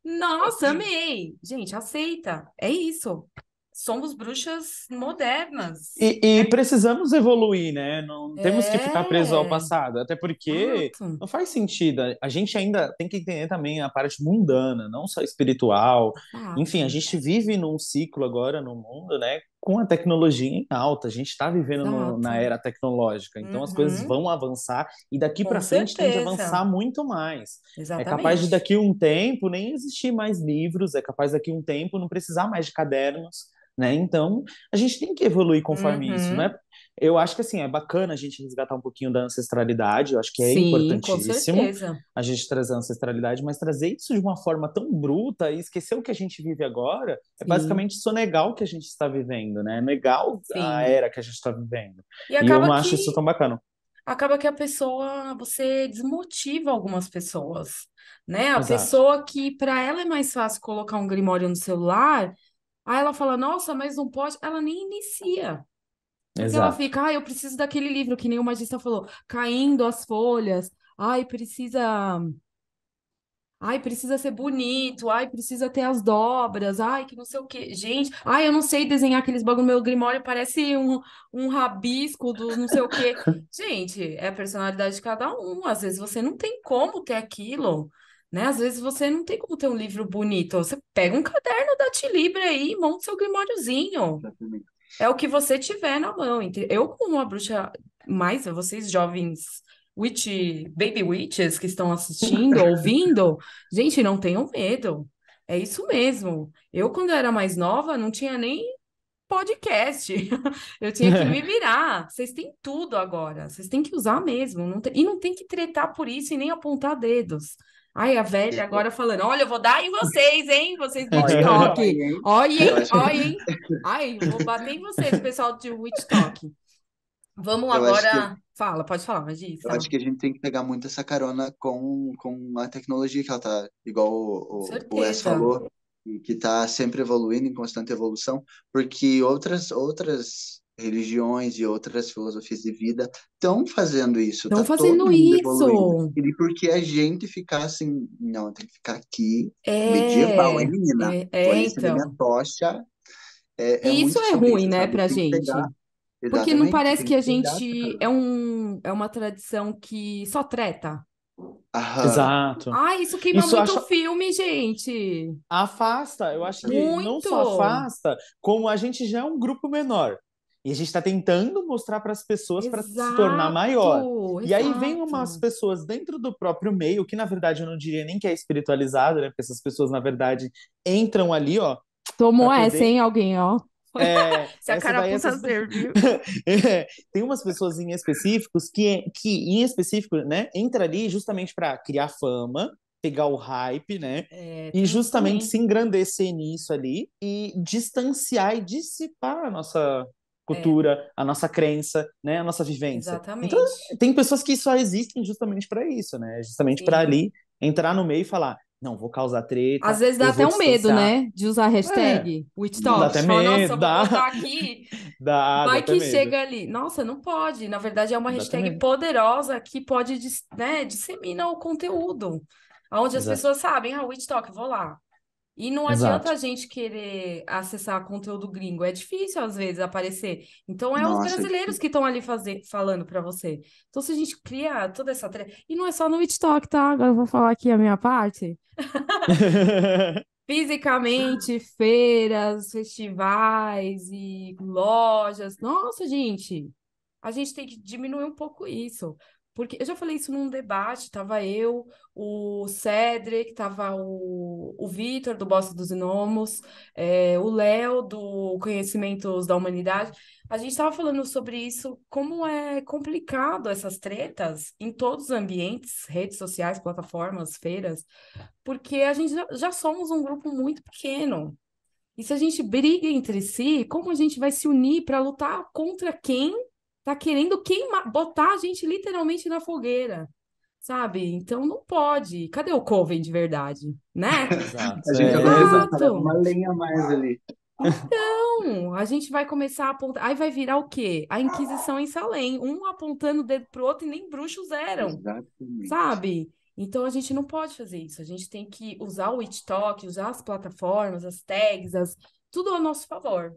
Nossa, amei. Gente, aceita. É isso somos bruxas modernas. E, e é precisamos evoluir, né? Não temos é... que ficar presos ao é. passado, até porque Pronto. não faz sentido. A gente ainda tem que entender também a parte mundana, não só espiritual. Ah. Enfim, a gente vive num ciclo agora no mundo, né? com a tecnologia em alta. A gente está vivendo no, na era tecnológica, então uhum. as coisas uhum. vão avançar e daqui para frente tem de avançar muito mais. Exatamente. É capaz de daqui um tempo nem existir mais livros, é capaz daqui um tempo não precisar mais de cadernos. Né? Então, a gente tem que evoluir conforme uhum. isso, não é eu acho que assim, é bacana a gente resgatar um pouquinho da ancestralidade, eu acho que é Sim, importantíssimo a gente trazer a ancestralidade, mas trazer isso de uma forma tão bruta e esquecer o que a gente vive agora é Sim. basicamente negar o que a gente está vivendo, né? Negar a era que a gente está vivendo. E, e eu não que... acho isso tão bacana acaba que a pessoa você desmotiva algumas pessoas, né? A Exato. pessoa que para ela é mais fácil colocar um grimório no celular, aí ela fala: "Nossa, mas não pode". Ela nem inicia. Porque Exato. ela fica, ah, eu preciso daquele livro, que nem o magista falou, caindo as folhas, ai, precisa. Ai, precisa ser bonito, ai, precisa ter as dobras, ai, que não sei o quê. Gente, ai, eu não sei desenhar aqueles bagulho, meu grimório parece um, um rabisco do não sei o quê. Gente, é a personalidade de cada um. Às vezes você não tem como ter aquilo, né? Às vezes você não tem como ter um livro bonito. Você pega um caderno da Tilibra aí, monta seu grimóriozinho. Exatamente. É o que você tiver na mão. Eu, como uma bruxa mais, vocês jovens witch, baby witches que estão assistindo, ouvindo, gente, não tenham medo. É isso mesmo. Eu, quando era mais nova, não tinha nem podcast. Eu tinha que é. me virar. Vocês têm tudo agora. Vocês têm que usar mesmo. Não tem... E não tem que tretar por isso e nem apontar dedos. Ai, a velha agora falando, olha, eu vou dar em vocês, hein? Vocês do TikTok. Olha, hein? Olha, hein? Ai, vou bater em vocês, pessoal do TikTok. Vamos eu agora... Que... Fala, pode falar, mas Eu acho que a gente tem que pegar muito essa carona com, com a tecnologia que ela tá, igual o, o, o Wes falou, que tá sempre evoluindo, em constante evolução, porque outras, outras religiões e outras filosofias de vida estão fazendo isso. Estão tá fazendo isso. E porque a gente ficar assim, não, tem que ficar aqui, é, medieval, hein, menina? É, é então. minha tocha. É, é e isso é ruim, né, pra gente. Pegar, porque não parece que a gente é, um, é uma tradição que só treta. Aham. Exato. Ah, isso queima isso muito acha... o filme, gente. Afasta, eu acho que muito. não só afasta, como a gente já é um grupo menor. E a gente está tentando mostrar para as pessoas para se tornar maior. Exato. E aí vem umas pessoas dentro do próprio meio, que na verdade eu não diria nem que é espiritualizado, né? Porque essas pessoas, na verdade, entram ali, ó. Tomou poder... essa, hein, alguém, ó. É, Se a carapuça essas... serviu. é, tem umas pessoas em específicos que, que em específico, né, entra ali justamente para criar fama, pegar o hype, né? É, e justamente também. se engrandecer nisso ali e distanciar e dissipar a nossa cultura, é. a nossa crença, né, a nossa vivência. Então, Exatamente. Então, tem pessoas que só existem justamente para isso, né? Justamente para ali entrar no meio e falar: não, vou causar treta. Às vezes dá até um medo, né? De usar é. hashtag é. WitchTalk. Dá até medo, Nossa, dá. aqui. dá, Vai dá que chega medo. ali. Nossa, não pode. Na verdade, é uma hashtag poderosa que pode, né, dissemina o conteúdo. Onde Exato. as pessoas sabem, ah, talk, vou lá. E não Exato. adianta a gente querer acessar conteúdo gringo, é difícil às vezes aparecer. Então é Nossa, os é brasileiros que estão ali fazer, falando para você. Então se a gente cria toda essa tre... e não é só no TikTok, tá? Agora eu vou falar aqui a minha parte. Fisicamente, feiras, festivais e lojas. Nossa, gente, a gente tem que diminuir um pouco isso. Porque eu já falei isso num debate, tava eu, o Cedric, tava o, o Vitor do Bosta dos Gnomos, é, o Léo do Conhecimentos da Humanidade. A gente tava falando sobre isso, como é complicado essas tretas em todos os ambientes, redes sociais, plataformas, feiras, porque a gente já, já somos um grupo muito pequeno. E se a gente briga entre si, como a gente vai se unir para lutar contra quem tá querendo queimar, botar a gente literalmente na fogueira, sabe? Então não pode. Cadê o Coven de verdade, né? Exato. A gente é. Exato. uma lenha mais ali. Então, a gente vai começar a apontar. Aí vai virar o quê? A Inquisição em Salém. Um apontando o dedo pro outro e nem bruxos eram. Exatamente. Sabe? Então a gente não pode fazer isso. A gente tem que usar o TikTok, usar as plataformas, as tags, as... tudo a nosso favor.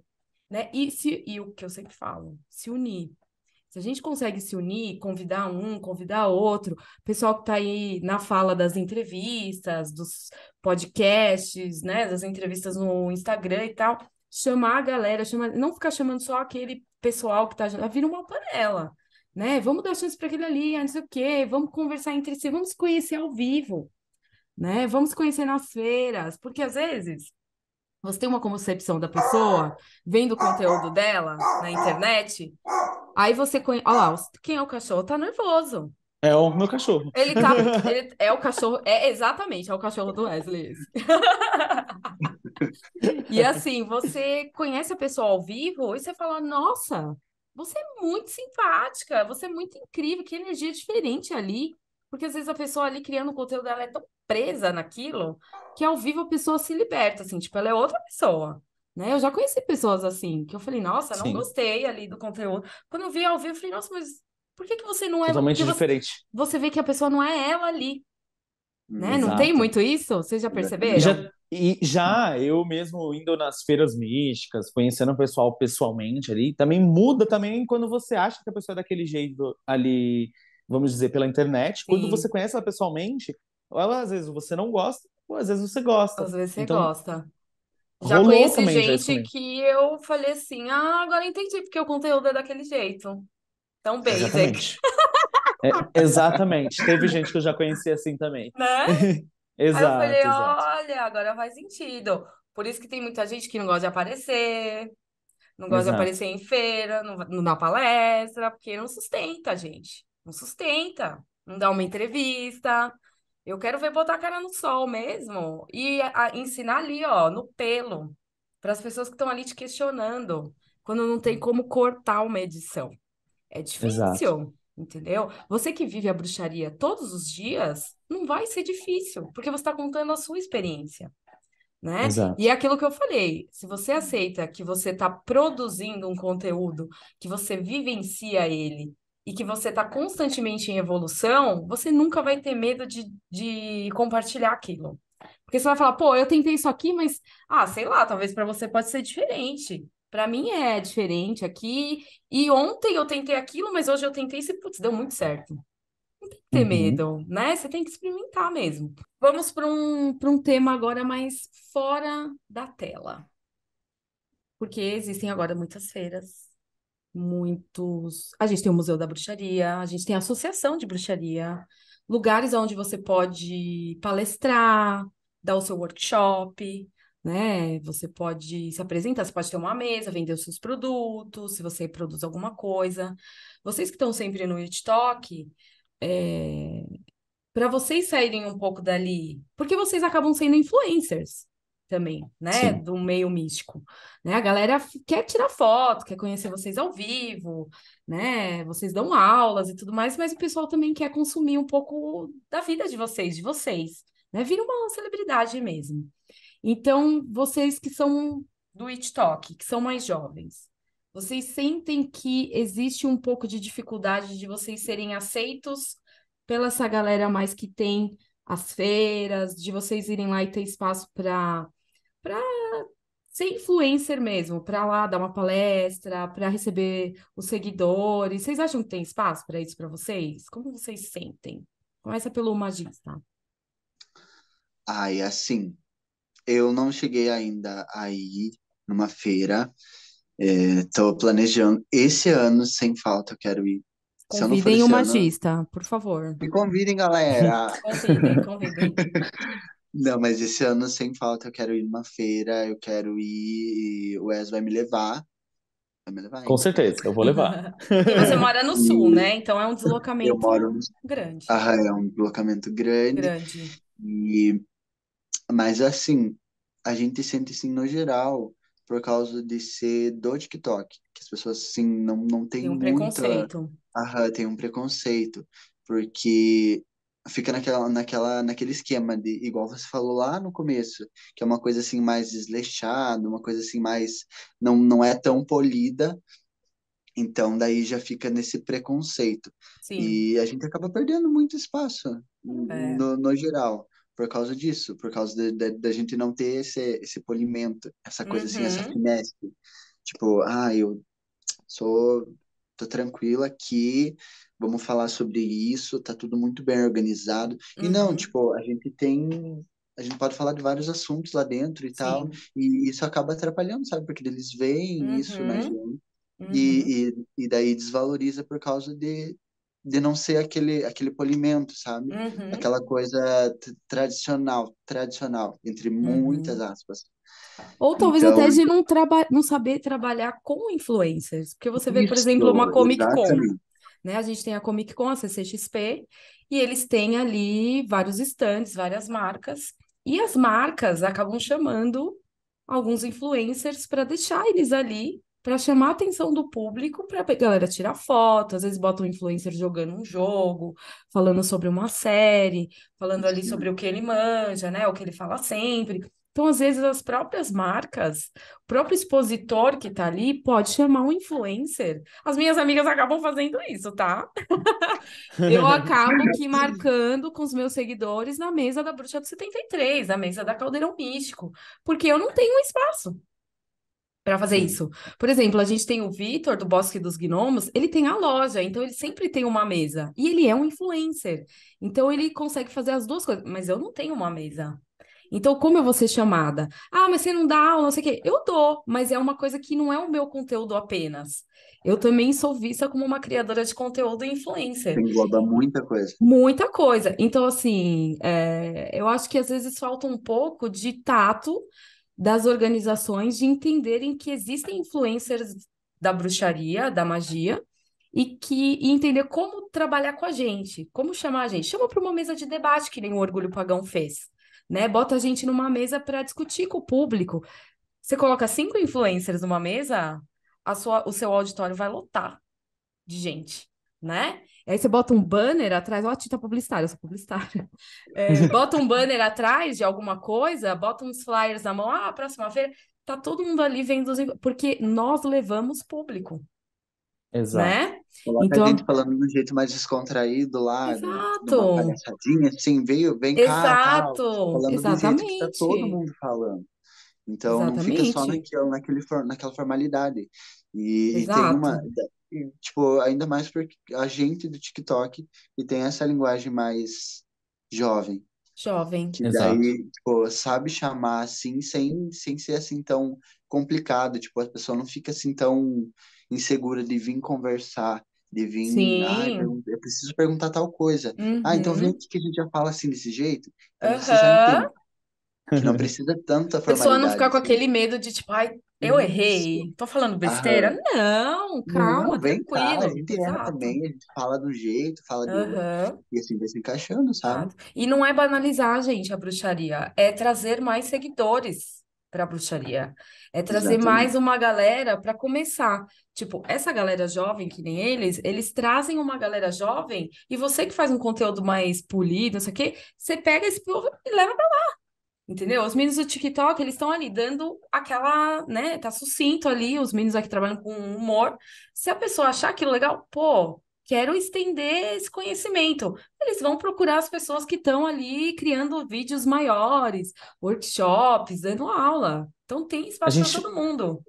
Né? E, se... e o que eu sempre falo, se unir. Se a gente consegue se unir, convidar um, convidar outro, pessoal que está aí na fala das entrevistas, dos podcasts, né, das entrevistas no Instagram e tal, chamar a galera, chamar, não ficar chamando só aquele pessoal que está, vira uma panela, né? Vamos dar chance para aquele ali, antes ah, o quê, vamos conversar entre si, vamos conhecer ao vivo, né? Vamos conhecer nas feiras, porque às vezes você tem uma concepção da pessoa, vendo o conteúdo dela na internet, Aí você conhece. Olha lá, quem é o cachorro? Tá nervoso. É o meu cachorro. Ele tá. Ele é o cachorro. É exatamente, é o cachorro do Wesley. Esse. e assim, você conhece a pessoa ao vivo e você fala: nossa, você é muito simpática, você é muito incrível, que energia diferente ali. Porque às vezes a pessoa ali criando o conteúdo, dela é tão presa naquilo que ao vivo a pessoa se liberta, assim, tipo, ela é outra pessoa. Né? Eu já conheci pessoas assim, que eu falei, nossa, não Sim. gostei ali do conteúdo. Quando eu vi ao vivo, eu falei, nossa, mas por que, que você não é... Totalmente diferente. Você, você vê que a pessoa não é ela ali, né? Exato. Não tem muito isso? Vocês já perceberam? Já, e já eu mesmo indo nas feiras místicas, conhecendo o pessoal pessoalmente ali, também muda também quando você acha que a pessoa é daquele jeito ali, vamos dizer, pela internet. Sim. Quando você conhece ela pessoalmente, ela às vezes você não gosta, ou às vezes você gosta. Às vezes você então, gosta. Já Rolou conheci também, gente já que eu falei assim: ah, agora entendi porque o conteúdo é daquele jeito. Tão basic. Exatamente. é, exatamente. Teve gente que eu já conheci assim também. Né? exato. Aí eu falei: exato. olha, agora faz sentido. Por isso que tem muita gente que não gosta de aparecer, não gosta exato. de aparecer em feira, não, não dá palestra, porque não sustenta, gente. Não sustenta. Não dá uma entrevista, eu quero ver botar a cara no sol mesmo e a, a, ensinar ali, ó, no pelo, para as pessoas que estão ali te questionando, quando não tem como cortar uma edição. É difícil, Exato. entendeu? Você que vive a bruxaria todos os dias, não vai ser difícil, porque você está contando a sua experiência. Né? Exato. E é aquilo que eu falei: se você aceita que você está produzindo um conteúdo, que você vivencia ele e que você está constantemente em evolução, você nunca vai ter medo de, de compartilhar aquilo. Porque você vai falar, pô, eu tentei isso aqui, mas, ah, sei lá, talvez para você pode ser diferente. Para mim é diferente aqui. E ontem eu tentei aquilo, mas hoje eu tentei e, putz, deu muito certo. Não tem que ter uhum. medo, né? Você tem que experimentar mesmo. Vamos para um, um tema agora mais fora da tela. Porque existem agora muitas feiras muitos. A gente tem o Museu da Bruxaria, a gente tem a Associação de Bruxaria, lugares onde você pode palestrar, dar o seu workshop, né? Você pode se apresentar, você pode ter uma mesa, vender os seus produtos, se você produz alguma coisa. Vocês que estão sempre no TikTok, é... para vocês saírem um pouco dali, porque vocês acabam sendo influencers também, né? Sim. Do meio místico. Né? A galera quer tirar foto, quer conhecer vocês ao vivo, né? Vocês dão aulas e tudo mais, mas o pessoal também quer consumir um pouco da vida de vocês, de vocês. Né? Vira uma celebridade mesmo. Então, vocês que são do It Talk, que são mais jovens, vocês sentem que existe um pouco de dificuldade de vocês serem aceitos pela essa galera mais que tem as feiras, de vocês irem lá e ter espaço para para ser influencer mesmo, para lá dar uma palestra, para receber os seguidores. Vocês acham que tem espaço para isso para vocês? Como vocês sentem? Começa pelo magista. Ai, assim, eu não cheguei ainda aí numa feira. Estou é, planejando esse ano, sem falta, eu quero ir Convidem o magista, ano... por favor. Me convidem, galera. convidem, convidem. Não, mas esse ano, sem falta, eu quero ir numa feira, eu quero ir. O Wes vai me levar. Vai me levar Com certeza, eu vou levar. você mora no sul, e... né? Então é um deslocamento eu moro no... grande. Ah, é um deslocamento grande. Grande. E... Mas assim, a gente sente assim no geral por causa de ser do TikTok, que as pessoas assim não não têm tem um muita... preconceito. Aham, tem um preconceito, porque fica naquela naquela naquele esquema de igual você falou lá no começo, que é uma coisa assim mais desleixada, uma coisa assim mais não não é tão polida. Então daí já fica nesse preconceito. Sim. E a gente acaba perdendo muito espaço é. no, no geral por causa disso, por causa da gente não ter esse, esse polimento, essa coisa uhum. assim, essa uhum. finesse. Tipo, ah, eu sou, tô tranquila aqui, vamos falar sobre isso, tá tudo muito bem organizado. Uhum. E não, uhum. tipo, a gente tem a gente pode falar de vários assuntos lá dentro e Sim. tal, e isso acaba atrapalhando, sabe? Porque eles veem uhum. isso na uhum. gente. Uhum. E, e, e, daí desvaloriza por causa de, de não ser aquele, aquele polimento, sabe? Uhum. Aquela coisa tradicional, tradicional, entre uhum. muitas uhum. aspas. Ou talvez então, até de então não, traba não saber trabalhar com influencers. Porque você vê, por exemplo, uma Comic Con. Né? A gente tem a Comic Con, a CCXP, e eles têm ali vários estandes, várias marcas. E as marcas acabam chamando alguns influencers para deixar eles ali para chamar a atenção do público, para a galera tirar foto, às vezes botam um influencer jogando um jogo, falando sobre uma série, falando ali uhum. sobre o que ele manja, né, o que ele fala sempre. Então, às vezes, as próprias marcas, o próprio expositor que está ali pode chamar um influencer. As minhas amigas acabam fazendo isso, tá? eu acabo aqui marcando com os meus seguidores na mesa da Bruxa do 73, na mesa da Caldeirão Místico, porque eu não tenho espaço para fazer isso. Por exemplo, a gente tem o Vitor do Bosque dos Gnomos, ele tem a loja, então ele sempre tem uma mesa. E ele é um influencer. Então ele consegue fazer as duas coisas, mas eu não tenho uma mesa. Então, como eu vou ser chamada? Ah, mas você não dá aula, não sei o quê. Eu dou, mas é uma coisa que não é o meu conteúdo apenas. Eu também sou vista como uma criadora de conteúdo e influencer. Engloba muita coisa. Muita coisa. Então, assim, é... eu acho que às vezes falta um pouco de tato das organizações de entenderem que existem influencers da bruxaria, da magia, e que e entender como trabalhar com a gente, como chamar a gente. Chama para uma mesa de debate, que nem o Orgulho Pagão fez. Né? Bota a gente numa mesa para discutir com o público. Você coloca cinco influencers numa mesa, a sua, o seu auditório vai lotar de gente, né? Aí você bota um banner atrás, ó, a Tita publicitária, eu sou publicitária. É, bota um banner atrás de alguma coisa, bota uns flyers na mão, ah, próxima feira. Tá todo mundo ali vendo os... Porque nós levamos público. Né? Exato. Né? então... a gente falando de um jeito mais descontraído lá. Né? Tipo, Exato. Uma palhaçadinha, assim, veio, vem Exato. cá. Tal, tá Exatamente. tá todo mundo falando. Então, Exatamente. não fica só naquele, naquela formalidade. E, e tem uma tipo, ainda mais porque a gente do TikTok e tem essa linguagem mais jovem. Jovem. Que Exato. daí, tipo, sabe chamar assim, sem, sem ser assim tão complicado. Tipo, a pessoa não fica assim tão insegura de vir conversar, de vir. Sim. Ah, eu, preciso perguntar tal coisa. Uhum. Ah, então uhum. vem que a gente já fala assim desse jeito. Então uhum. você já entende. Que não precisa tanta formalidade. A pessoa não ficar com aquele medo de, tipo, ai, eu errei? Tô falando besteira? Aham. Não, calma, Não, vem a tranquilo. gente né, também, a gente fala do jeito, fala de e assim vai se encaixando, sabe? E não é banalizar, gente, a bruxaria, é trazer mais seguidores para a bruxaria, é trazer mais uma galera para começar. Tipo, essa galera jovem, que nem eles, eles trazem uma galera jovem e você que faz um conteúdo mais polido, não sei o quê, você pega esse povo e leva pra lá. Entendeu? Os meninos do TikTok, eles estão ali dando aquela, né? Tá sucinto ali, os meninos aqui trabalham com humor. Se a pessoa achar aquilo legal, pô, quero estender esse conhecimento. Eles vão procurar as pessoas que estão ali criando vídeos maiores, workshops, dando aula. Então tem espaço gente... para todo mundo.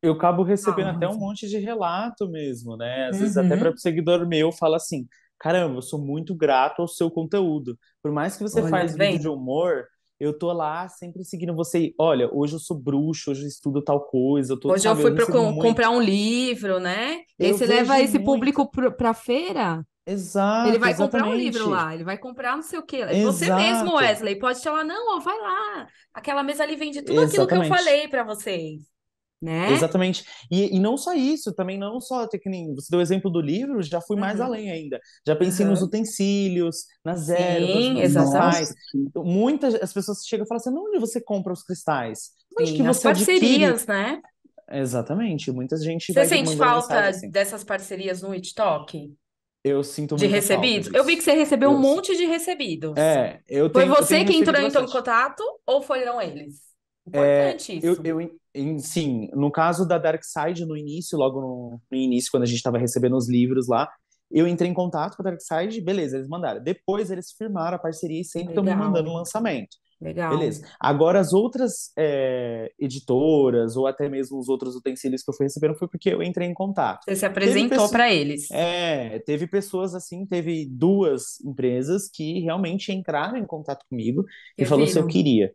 Eu acabo recebendo ah, até um monte de relato mesmo, né? Às uhum. vezes até uhum. para o seguidor meu fala assim: caramba, eu sou muito grato ao seu conteúdo. Por mais que você Olha, faz bem. vídeo de humor, eu tô lá sempre seguindo você. Olha, hoje eu sou bruxo, hoje eu estudo tal coisa. Eu tô, hoje sabe, eu fui eu com, comprar um livro, né? Eu e você leva esse muito. público pra, pra feira? Exato. Ele vai exatamente. comprar um livro lá, ele vai comprar não sei o quê. É Exato. Você mesmo, Wesley, pode falar: não, ó, vai lá. Aquela mesa ali vende tudo exatamente. aquilo que eu falei para vocês. Né? Exatamente. E, e, não só isso, também não só, a técnica. você deu o exemplo do livro, já fui uhum. mais além ainda. Já pensei uhum. nos utensílios, nas Sim, ervas, nos cristais. Muitas as pessoas chegam e falam assim: onde você compra os cristais? Onde Sim, que você as parcerias, adquire? né? Exatamente, muita gente Você sente falta assim. dessas parcerias no It Talk? Eu sinto muito. De recebidos? Eu vi que você recebeu eu... um monte de recebidos. É, eu tenho, Foi você eu tenho que entrou em contato ou foram eles? Importante é, isso. Eu, eu, sim, no caso da Dark Side, no início, logo no, no início, quando a gente estava recebendo os livros lá, eu entrei em contato com a Dark Side, beleza, eles mandaram. Depois eles firmaram a parceria e sempre estão me mandando lançamento. Legal. Beleza. Agora, as outras é, editoras, ou até mesmo os outros utensílios que eu fui recebendo, foi porque eu entrei em contato. Você se apresentou para eles. É, teve pessoas assim, teve duas empresas que realmente entraram em contato comigo eu e falou se eu queria.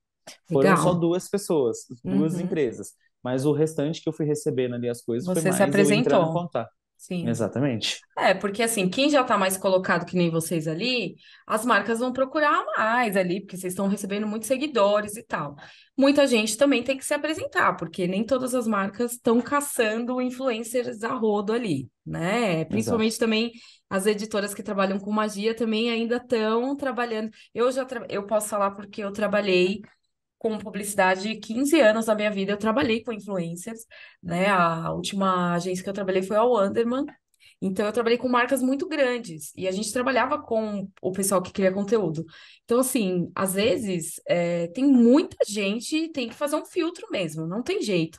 Foram Legal. só duas pessoas, duas uhum. empresas. Mas o restante que eu fui recebendo ali as coisas Você foi mais se apresentou. eu contar. Sim. Exatamente. É, porque assim, quem já está mais colocado que nem vocês ali, as marcas vão procurar mais ali, porque vocês estão recebendo muitos seguidores e tal. Muita gente também tem que se apresentar, porque nem todas as marcas estão caçando influencers a rodo ali, né? Principalmente Exato. também as editoras que trabalham com magia também ainda estão trabalhando. Eu já tra... eu posso falar porque eu trabalhei com publicidade 15 anos da minha vida. Eu trabalhei com influencers, né? A última agência que eu trabalhei foi a Wonderman. Então, eu trabalhei com marcas muito grandes e a gente trabalhava com o pessoal que cria conteúdo. Então, assim, às vezes é, tem muita gente, tem que fazer um filtro mesmo, não tem jeito.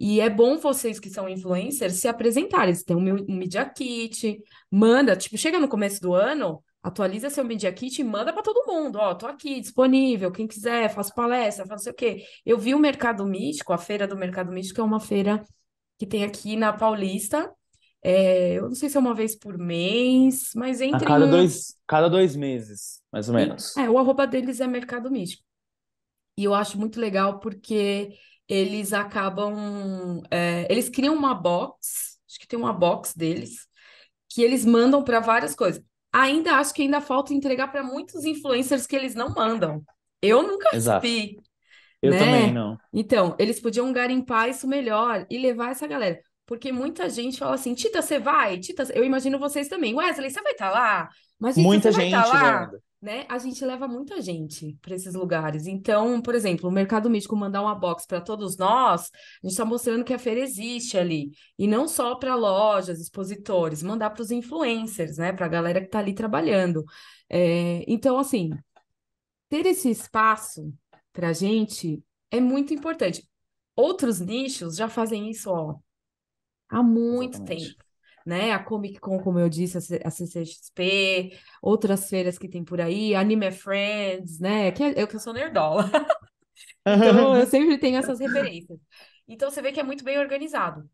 E é bom vocês que são influencers se apresentarem. Você tem um, um Media Kit, manda, tipo, chega no começo do ano, Atualiza seu Media Kit e manda para todo mundo. Ó, tô aqui disponível, quem quiser, faço palestra, faço o quê. Eu vi o Mercado Místico, a feira do Mercado Místico é uma feira que tem aqui na Paulista. É, eu não sei se é uma vez por mês, mas entre. A cada, dois, cada dois meses, mais ou menos. É, o arroba deles é Mercado Místico. E eu acho muito legal porque eles acabam. É, eles criam uma box, acho que tem uma box deles, que eles mandam para várias coisas ainda acho que ainda falta entregar para muitos influencers que eles não mandam. Eu nunca Exato. vi. Eu né? também não. Então, eles podiam garimpar isso melhor e levar essa galera. Porque muita gente fala assim, Tita, você vai? Tita, eu imagino vocês também. Wesley, você vai estar tá lá? Mas, muita tá gente, tá lá? Né? né, a gente leva muita gente para esses lugares. Então, por exemplo, o Mercado mítico mandar uma box para todos nós, a gente está mostrando que a feira existe ali. E não só para lojas, expositores, mandar para os influencers, né, para a galera que está ali trabalhando. É, então, assim, ter esse espaço para a gente é muito importante. Outros nichos já fazem isso ó, há muito Exatamente. tempo né? A Comic Con, como eu disse, a CCXP, outras feiras que tem por aí, Anime Friends, né? Que é, eu que eu sou nerdola. então eu sempre tenho essas referências. Então você vê que é muito bem organizado.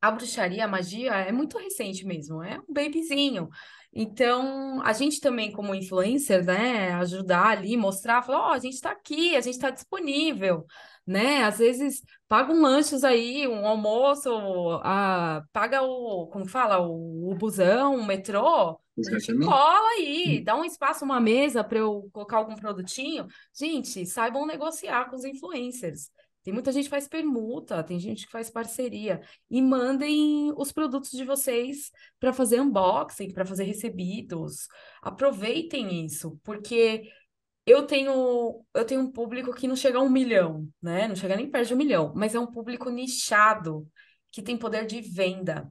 A bruxaria, a magia é muito recente mesmo, é um babyzinho. Então, a gente também, como influencer, né, ajudar ali, mostrar, falar, ó, oh, a gente está aqui, a gente está disponível né? Às vezes paga um lanches aí, um almoço, a, paga o, como fala, o, o busão, o metrô, Exatamente. cola aí, hum. dá um espaço, uma mesa para eu colocar algum produtinho. Gente, saibam negociar com os influencers. Tem muita gente que faz permuta, tem gente que faz parceria. E mandem os produtos de vocês para fazer unboxing, para fazer recebidos. Aproveitem isso, porque eu tenho eu tenho um público que não chega a um milhão, né? Não chega nem perto de um milhão, mas é um público nichado que tem poder de venda,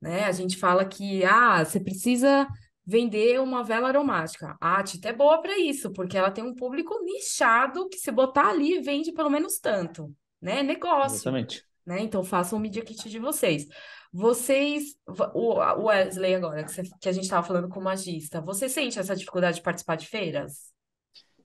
né? A gente fala que ah, você precisa vender uma vela aromática. A Tita é boa para isso, porque ela tem um público nichado que se botar ali vende pelo menos tanto, né? É negócio. Exatamente. Né? Então façam um media kit de vocês. Vocês, o Wesley agora, que, você, que a gente estava falando com o magista, você sente essa dificuldade de participar de feiras?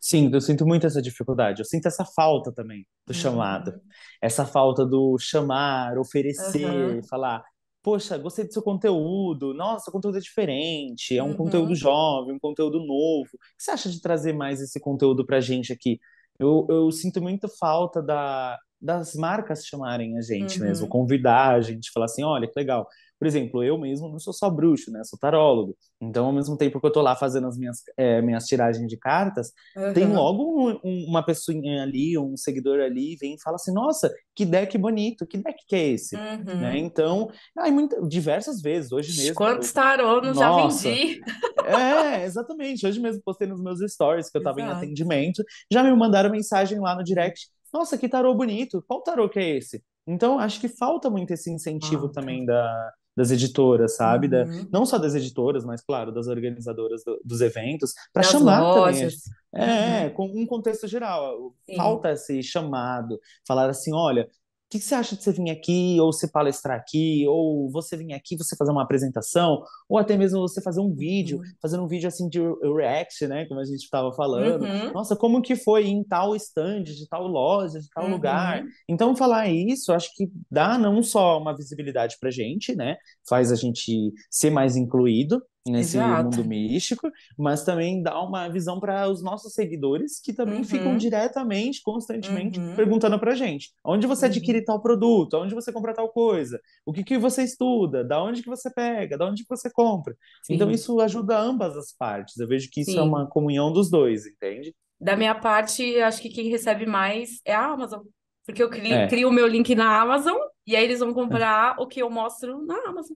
Sim, eu sinto muito essa dificuldade. Eu sinto essa falta também do uhum. chamado. Essa falta do chamar, oferecer, uhum. falar: Poxa, gostei do seu conteúdo. Nossa, o conteúdo é diferente. É um uhum. conteúdo jovem, um conteúdo novo. O que você acha de trazer mais esse conteúdo pra gente aqui? Eu, eu sinto muito falta da, das marcas chamarem a gente uhum. mesmo, convidar a gente, falar assim, olha, que legal. Por exemplo, eu mesmo não sou só bruxo, né? Sou tarólogo. Então, ao mesmo tempo que eu tô lá fazendo as minhas, é, minhas tiragens de cartas, uhum. tem logo um, um, uma pessoinha ali, um seguidor ali, vem e fala assim, nossa, que deck bonito, que deck que é esse? Né, uhum. Né? Então, aí, muita, diversas vezes, hoje mesmo... Quantos tarô não já vendi? É, exatamente. Hoje mesmo postei nos meus stories que eu tava Exato. em atendimento, já me mandaram mensagem lá no direct, nossa, que tarô bonito, qual tarô que é esse? Então, acho que falta muito esse incentivo ah, também da, das editoras, sabe? Uhum. Da, não só das editoras, mas, claro, das organizadoras do, dos eventos, para chamar lojas. também. É, uhum. com um contexto geral. Sim. Falta esse chamado, falar assim, olha, que, que você acha de você vir aqui, ou se palestrar aqui, ou você vir aqui, você fazer uma apresentação, ou até mesmo você fazer um vídeo, uhum. fazendo um vídeo assim de react, né, como a gente estava falando. Uhum. Nossa, como que foi em tal stand, de tal loja, de tal uhum. lugar. Então, falar isso, acho que dá não só uma visibilidade pra gente, né, faz a gente ser mais incluído, nesse Exato. mundo místico, mas também dá uma visão para os nossos seguidores que também uhum. ficam diretamente, constantemente uhum. perguntando para gente: onde você uhum. adquire tal produto, onde você compra tal coisa, o que, que você estuda, da onde que você pega, da onde que você compra. Então, Sim. Então isso ajuda ambas as partes. Eu vejo que isso é Sim. é uma comunhão dos dois, entende? Da minha parte, acho que quem recebe mais é a Amazon. Porque eu é. crio, é. o meu link na Amazon e aí eles vão é. comprar é. o que eu mostro na Amazon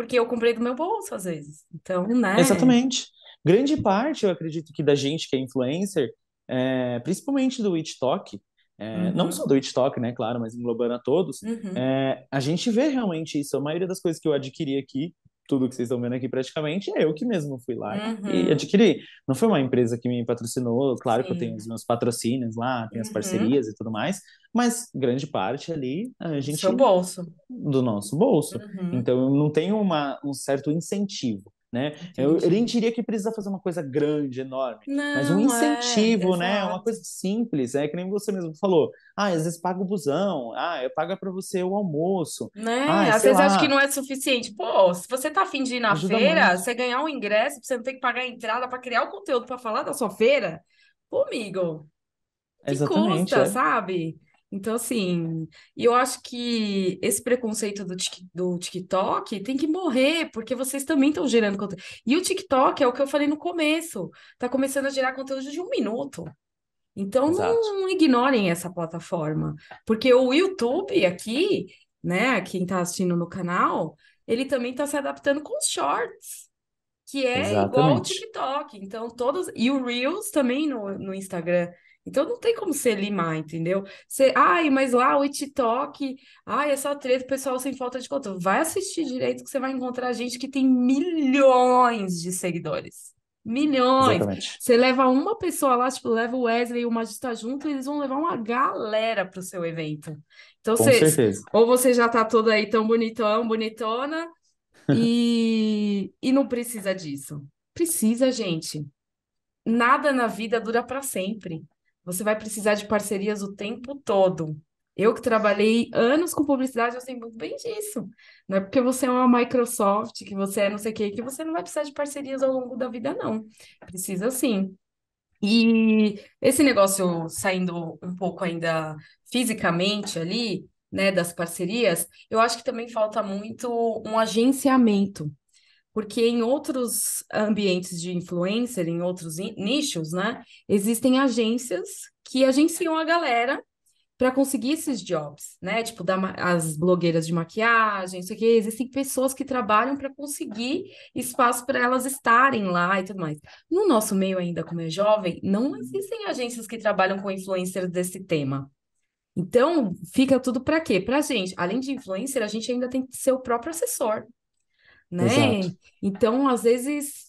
porque eu comprei do meu bolso às vezes. Então, né? Exatamente. Grande parte, eu acredito que da gente que é influencer, é, principalmente do TikTok é, uhum. não só do TikTok né, claro, mas englobando a todos, uhum. é, a gente vê realmente isso. A maioria das coisas que eu adquiri aqui, tudo que vocês estão vendo aqui praticamente, é eu que mesmo fui lá uhum. e adquiri. Não foi uma empresa que me patrocinou, claro Sim. que eu tenho os meus patrocínios lá, tenho uhum. as parcerias e tudo mais, mas grande parte ali a gente. Do seu bolso. Do nosso bolso. Uhum. Então eu não tenho uma, um certo incentivo né? Eu, eu, nem diria que precisa fazer uma coisa grande, enorme, Não, mas um é, incentivo, é, né? Uma coisa simples, é que nem você mesmo falou. Ah, às vezes paga o busão, ah, eu pago para você o almoço. Né? Ah, às vezes lá. acho que não é suficiente. Pô, se você tá afim de ir na Ajuda feira, muito. você ganhar um ingresso, você não tem que pagar a entrada para criar o conteúdo para falar da sua feira, comigo. Que Exatamente, custa, é. sabe? Então, assim, e eu acho que esse preconceito do, tic, do TikTok tem que morrer, porque vocês também estão gerando conteúdo. E o TikTok é o que eu falei no começo, está começando a gerar conteúdo de um minuto. Então, não, não ignorem essa plataforma, porque o YouTube aqui, né, quem está assistindo no canal, ele também está se adaptando com os shorts, que é Exatamente. igual ao TikTok. Então, todos. E o Reels também no, no Instagram então não tem como você limar, entendeu? Você, ai, mas lá o TikTok, ai, é só treta, pessoal sem falta de conta. Vai assistir direito que você vai encontrar gente que tem milhões de seguidores. Milhões. Você leva uma pessoa lá, tipo, leva o Wesley e o Magista junto, eles vão levar uma galera pro seu evento. Então Com você, certeza. ou você já tá toda aí tão bonitão, bonitona, e, e não precisa disso. Precisa, gente. Nada na vida dura para sempre você vai precisar de parcerias o tempo todo. Eu que trabalhei anos com publicidade, eu sei muito bem disso. Não é porque você é uma Microsoft, que você é não sei o quê, que você não vai precisar de parcerias ao longo da vida, não. Precisa sim. E esse negócio saindo um pouco ainda fisicamente ali, né, das parcerias, eu acho que também falta muito um agenciamento porque em outros ambientes de influencer, em outros nichos, né, existem agências que agenciam a galera para conseguir esses jobs, né? Tipo, da, as blogueiras de maquiagem, isso aqui, existem pessoas que trabalham para conseguir espaço para elas estarem lá e tudo mais. No nosso meio ainda, como é jovem, não existem agências que trabalham com influencers desse tema. Então, fica tudo para quê? Para gente. Além de influencer, a gente ainda tem que ser o próprio assessor né? Exato. Então, às vezes.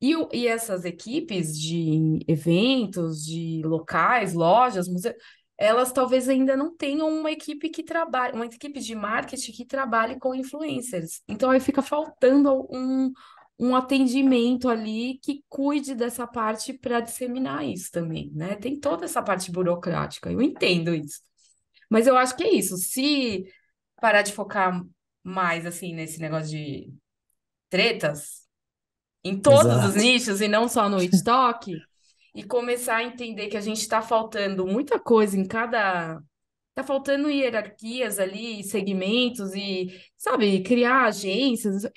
E, e essas equipes de eventos, de locais, lojas, museus, elas talvez ainda não tenham uma equipe que trabalhe, uma equipe de marketing que trabalhe com influencers. Então aí fica faltando um, um atendimento ali que cuide dessa parte para disseminar isso também, né? Tem toda essa parte burocrática, eu entendo isso. Mas eu acho que é isso. Se parar de focar mais assim, nesse negócio de tretas, em todos Exato. os nichos e não só no TikTok, e começar a entender que a gente está faltando muita coisa em cada. Tá faltando hierarquias ali, segmentos e, sabe, criar agências.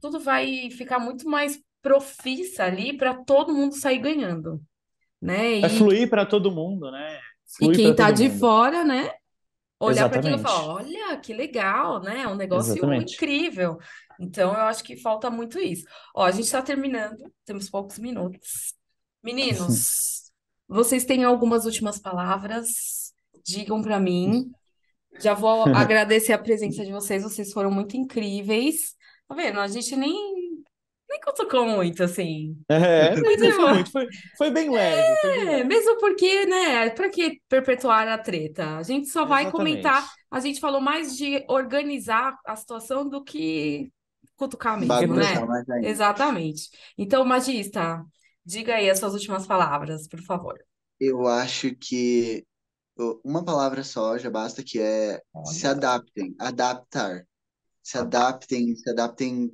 Tudo vai ficar muito mais profissa ali para todo mundo sair ganhando, né? É e... É fluir para todo mundo, né? e quem está de mundo. fora, né? olhar para aquilo e falar, olha, que legal, né? É um negócio Exatamente. incrível. Então, eu acho que falta muito isso. Ó, a gente está terminando, temos poucos minutos. Meninos, vocês têm algumas últimas palavras? Digam para mim. Já vou agradecer a presença de vocês, vocês foram muito incríveis. Tá vendo? A gente nem nem cutucou muito, assim. É, nem é, cutucou muito. Foi, foi bem leve. É, foi bem é, leve. mesmo porque, né, para que perpetuar a treta? A gente só vai Exatamente. comentar. A gente falou mais de organizar a situação do que cutucar mesmo, né? Exatamente. Então, Magista, diga aí as suas últimas palavras, por favor. Eu acho que uma palavra só já basta, que é Olha. se adaptem, adaptar. Se adaptem, se adaptem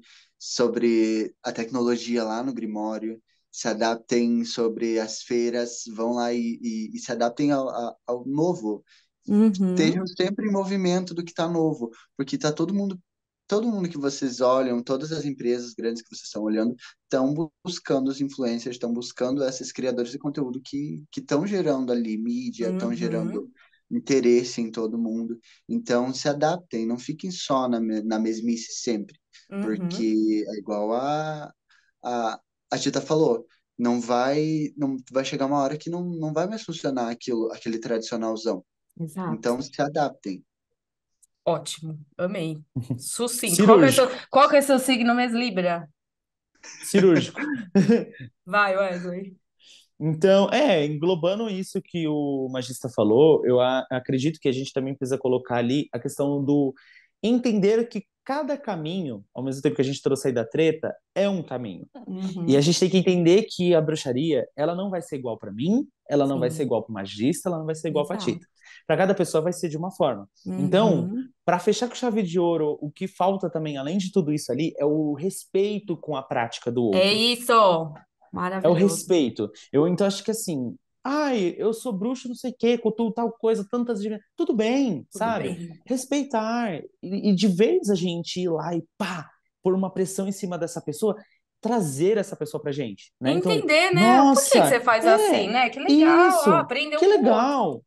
sobre a tecnologia lá no Grimório, se adaptem sobre as feiras, vão lá e, e, e se adaptem ao, ao novo. Uhum. Estejam sempre em movimento do que está novo, porque está todo mundo todo mundo que vocês olham, todas as empresas grandes que vocês estão olhando, estão buscando os influencers, estão buscando esses criadores de conteúdo que estão gerando ali mídia, estão uhum. gerando interesse em todo mundo. Então, se adaptem, não fiquem só na, na mesmice sempre. Uhum. Porque é igual a, a, a Tita falou, não vai não vai chegar uma hora que não, não vai mais funcionar aquilo, aquele tradicionalzão. Exato. Então se adaptem. Ótimo, amei. Sucinto. Qual é qual que é, é seu signo mais Libra? Cirúrgico. vai, Wesley. Então, é, englobando isso que o magista falou, eu acredito que a gente também precisa colocar ali a questão do entender que cada caminho, ao mesmo tempo que a gente trouxe aí da treta, é um caminho. Uhum. E a gente tem que entender que a bruxaria, ela não vai ser igual para mim, ela não Sim. vai ser igual para o magista, ela não vai ser igual para Tita. Para cada pessoa vai ser de uma forma. Então, uhum. Então, para fechar com chave de ouro, o que falta também, além de tudo isso ali, é o respeito com a prática do é outro. É isso. Maravilhoso. É o respeito. Eu então acho que assim, Ai, eu sou bruxo, não sei o quê, cultuo tal coisa, tantas. Tudo bem, Tudo sabe? Bem. Respeitar. E, e de vez a gente ir lá e pá, por uma pressão em cima dessa pessoa, trazer essa pessoa pra gente. Né? Então, entender, então, né? Nossa, Por que, que você faz é, assim, né? Que legal, isso, ó, aprendeu Que um legal.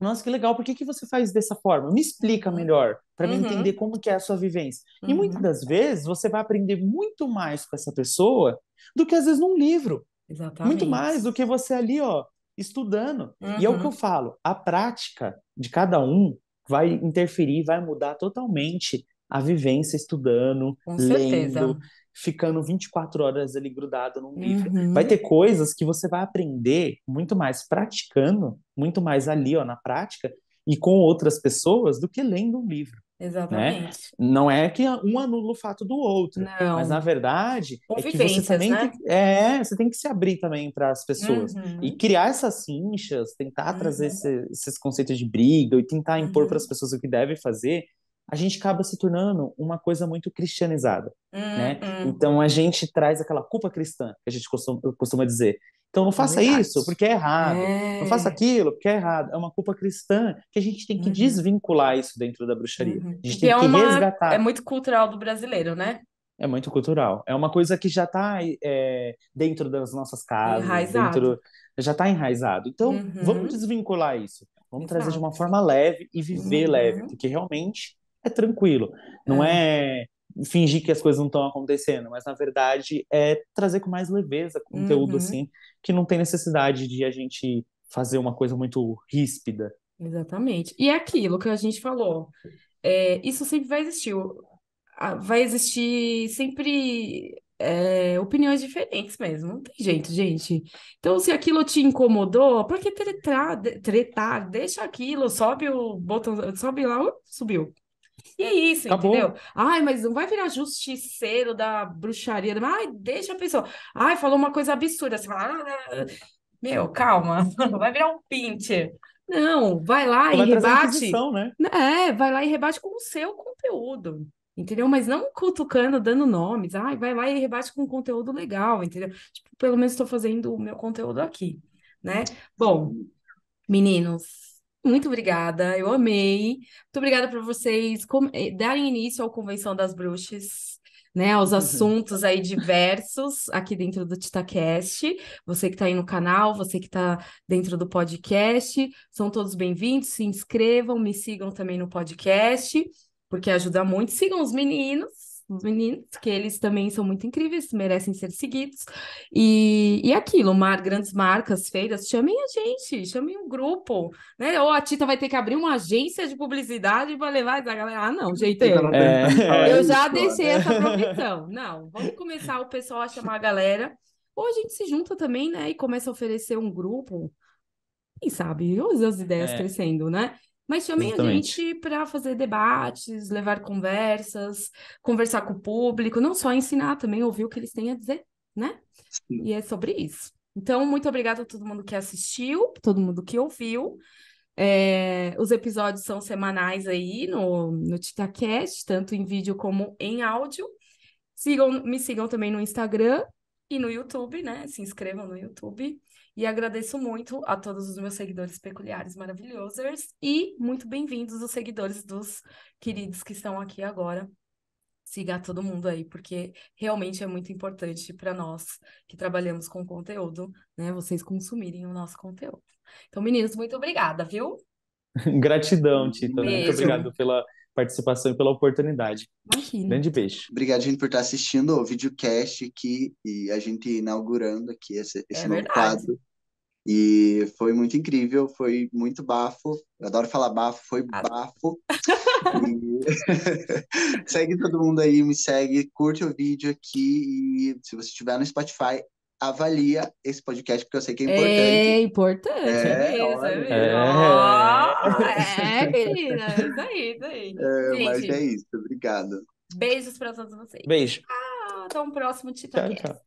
Nossa, que legal. Por que, que você faz dessa forma? Me explica uhum. melhor, para uhum. entender como que é a sua vivência. Uhum. E muitas das vezes você vai aprender muito mais com essa pessoa do que às vezes num livro. Exatamente. Muito mais do que você ali, ó, estudando. Uhum. E é o que eu uhum. falo, a prática de cada um vai interferir, vai mudar totalmente a vivência estudando, Com lendo, certeza. ficando 24 horas ali grudado num livro. Uhum. Vai ter coisas que você vai aprender muito mais praticando, muito mais ali, ó, na prática, e com outras pessoas do que lendo um livro. Né? Exatamente. Né? Não é que um anula o fato do outro, Não. mas na verdade é que você também né? tem, é, você tem que se abrir também para as pessoas uhum. e criar essas cinchas, tentar uhum. trazer esse, esses conceitos de briga e tentar impor uhum. para as uhum. pessoas o que deve fazer, a gente acaba se tornando uma coisa muito cristianizada, né? Uhum. Então a gente traz aquela culpa cristã que a gente costuma, costuma dizer. Então não faça isso porque é errado, é. não faça aquilo porque é errado. É uma culpa cristã que a gente tem que uhum. desvincular isso dentro da bruxaria. Uhum. A gente tem é que uma... resgatar. É muito cultural do brasileiro, né? É muito cultural. É uma coisa que já está é, dentro das nossas casas, enraizado. dentro já está enraizado. Então uhum. vamos desvincular isso. Vamos Exato. trazer de uma forma leve e viver leve, uhum. porque realmente é tranquilo. Não é, é fingir que as coisas não estão acontecendo, mas na verdade é trazer com mais leveza conteúdo uhum. assim, que não tem necessidade de a gente fazer uma coisa muito ríspida. Exatamente. E é aquilo que a gente falou. É, isso sempre vai existir. Vai existir sempre é, opiniões diferentes mesmo. Não tem jeito, gente. Então, se aquilo te incomodou, por que tretar? tretar? Deixa aquilo, sobe o botão, sobe lá, uh, subiu. E é isso, Acabou. entendeu? Ai, mas não vai virar justiceiro da bruxaria. Ai, deixa a pessoa. Ai, falou uma coisa absurda. Você fala, ah, meu, calma, vai virar um pincher. Não, vai lá vai e rebate. Né? É, vai lá e rebate com o seu conteúdo. Entendeu? Mas não cutucando, dando nomes. Ai, vai lá e rebate com um conteúdo legal, entendeu? Tipo, pelo menos estou fazendo o meu conteúdo aqui, né? Bom, meninos, muito obrigada, eu amei. Muito obrigada por vocês eh, darem início à Convenção das Bruxas, né? Aos assuntos aí diversos aqui dentro do TitaCast. Você que está aí no canal, você que está dentro do podcast, são todos bem-vindos. Se inscrevam, me sigam também no podcast, porque ajuda muito. Sigam os meninos os meninos, que eles também são muito incríveis, merecem ser seguidos. E, e aquilo, mar, grandes marcas, feiras, chamem a gente, chamem um grupo, né? Ou a Tita vai ter que abrir uma agência de publicidade para levar a galera. Ah, não, jeito é. Eu já deixei essa profissão. Não, vamos começar o pessoal a chamar a galera. Ou a gente se junta também, né? E começa a oferecer um grupo. Quem sabe? Olha as ideias é. crescendo, né? mas chamem Exatamente. a gente para fazer debates, levar conversas, conversar com o público, não só ensinar, também ouvir o que eles têm a dizer, né? Sim. E é sobre isso. Então, muito obrigada a todo mundo que assistiu, todo mundo que ouviu. É, os episódios são semanais aí no, no TitaCast, tanto em vídeo como em áudio. Sigam, me sigam também no Instagram e no YouTube, né? Se inscrevam no YouTube. E agradeço muito a todos os meus seguidores peculiares maravilhosos e muito bem-vindos os seguidores dos queridos que estão aqui agora. Siga todo mundo aí, porque realmente é muito importante para nós que trabalhamos com conteúdo, né? Vocês consumirem o nosso conteúdo. Então, meninos, muito obrigada, viu? Gratidão, Tita. Muito obrigado pela participação e pela oportunidade. Imagina. Grande beijo. Obrigado, gente, por estar assistindo o videocast aqui e a gente inaugurando aqui esse, esse é novo verdade. quadro e foi muito incrível, foi muito bafo. Eu adoro falar bafo, foi ah. bafo. E... segue todo mundo aí, me segue, curte o vídeo aqui e se você estiver no Spotify, avalia esse podcast, porque eu sei que é, é importante. É importante, é, beleza, é olha, é, é, é, querida, isso aí, isso aí. É, mas é isso, obrigado. Beijos para todos vocês. Beijo. Ah, até o um próximo Titacast.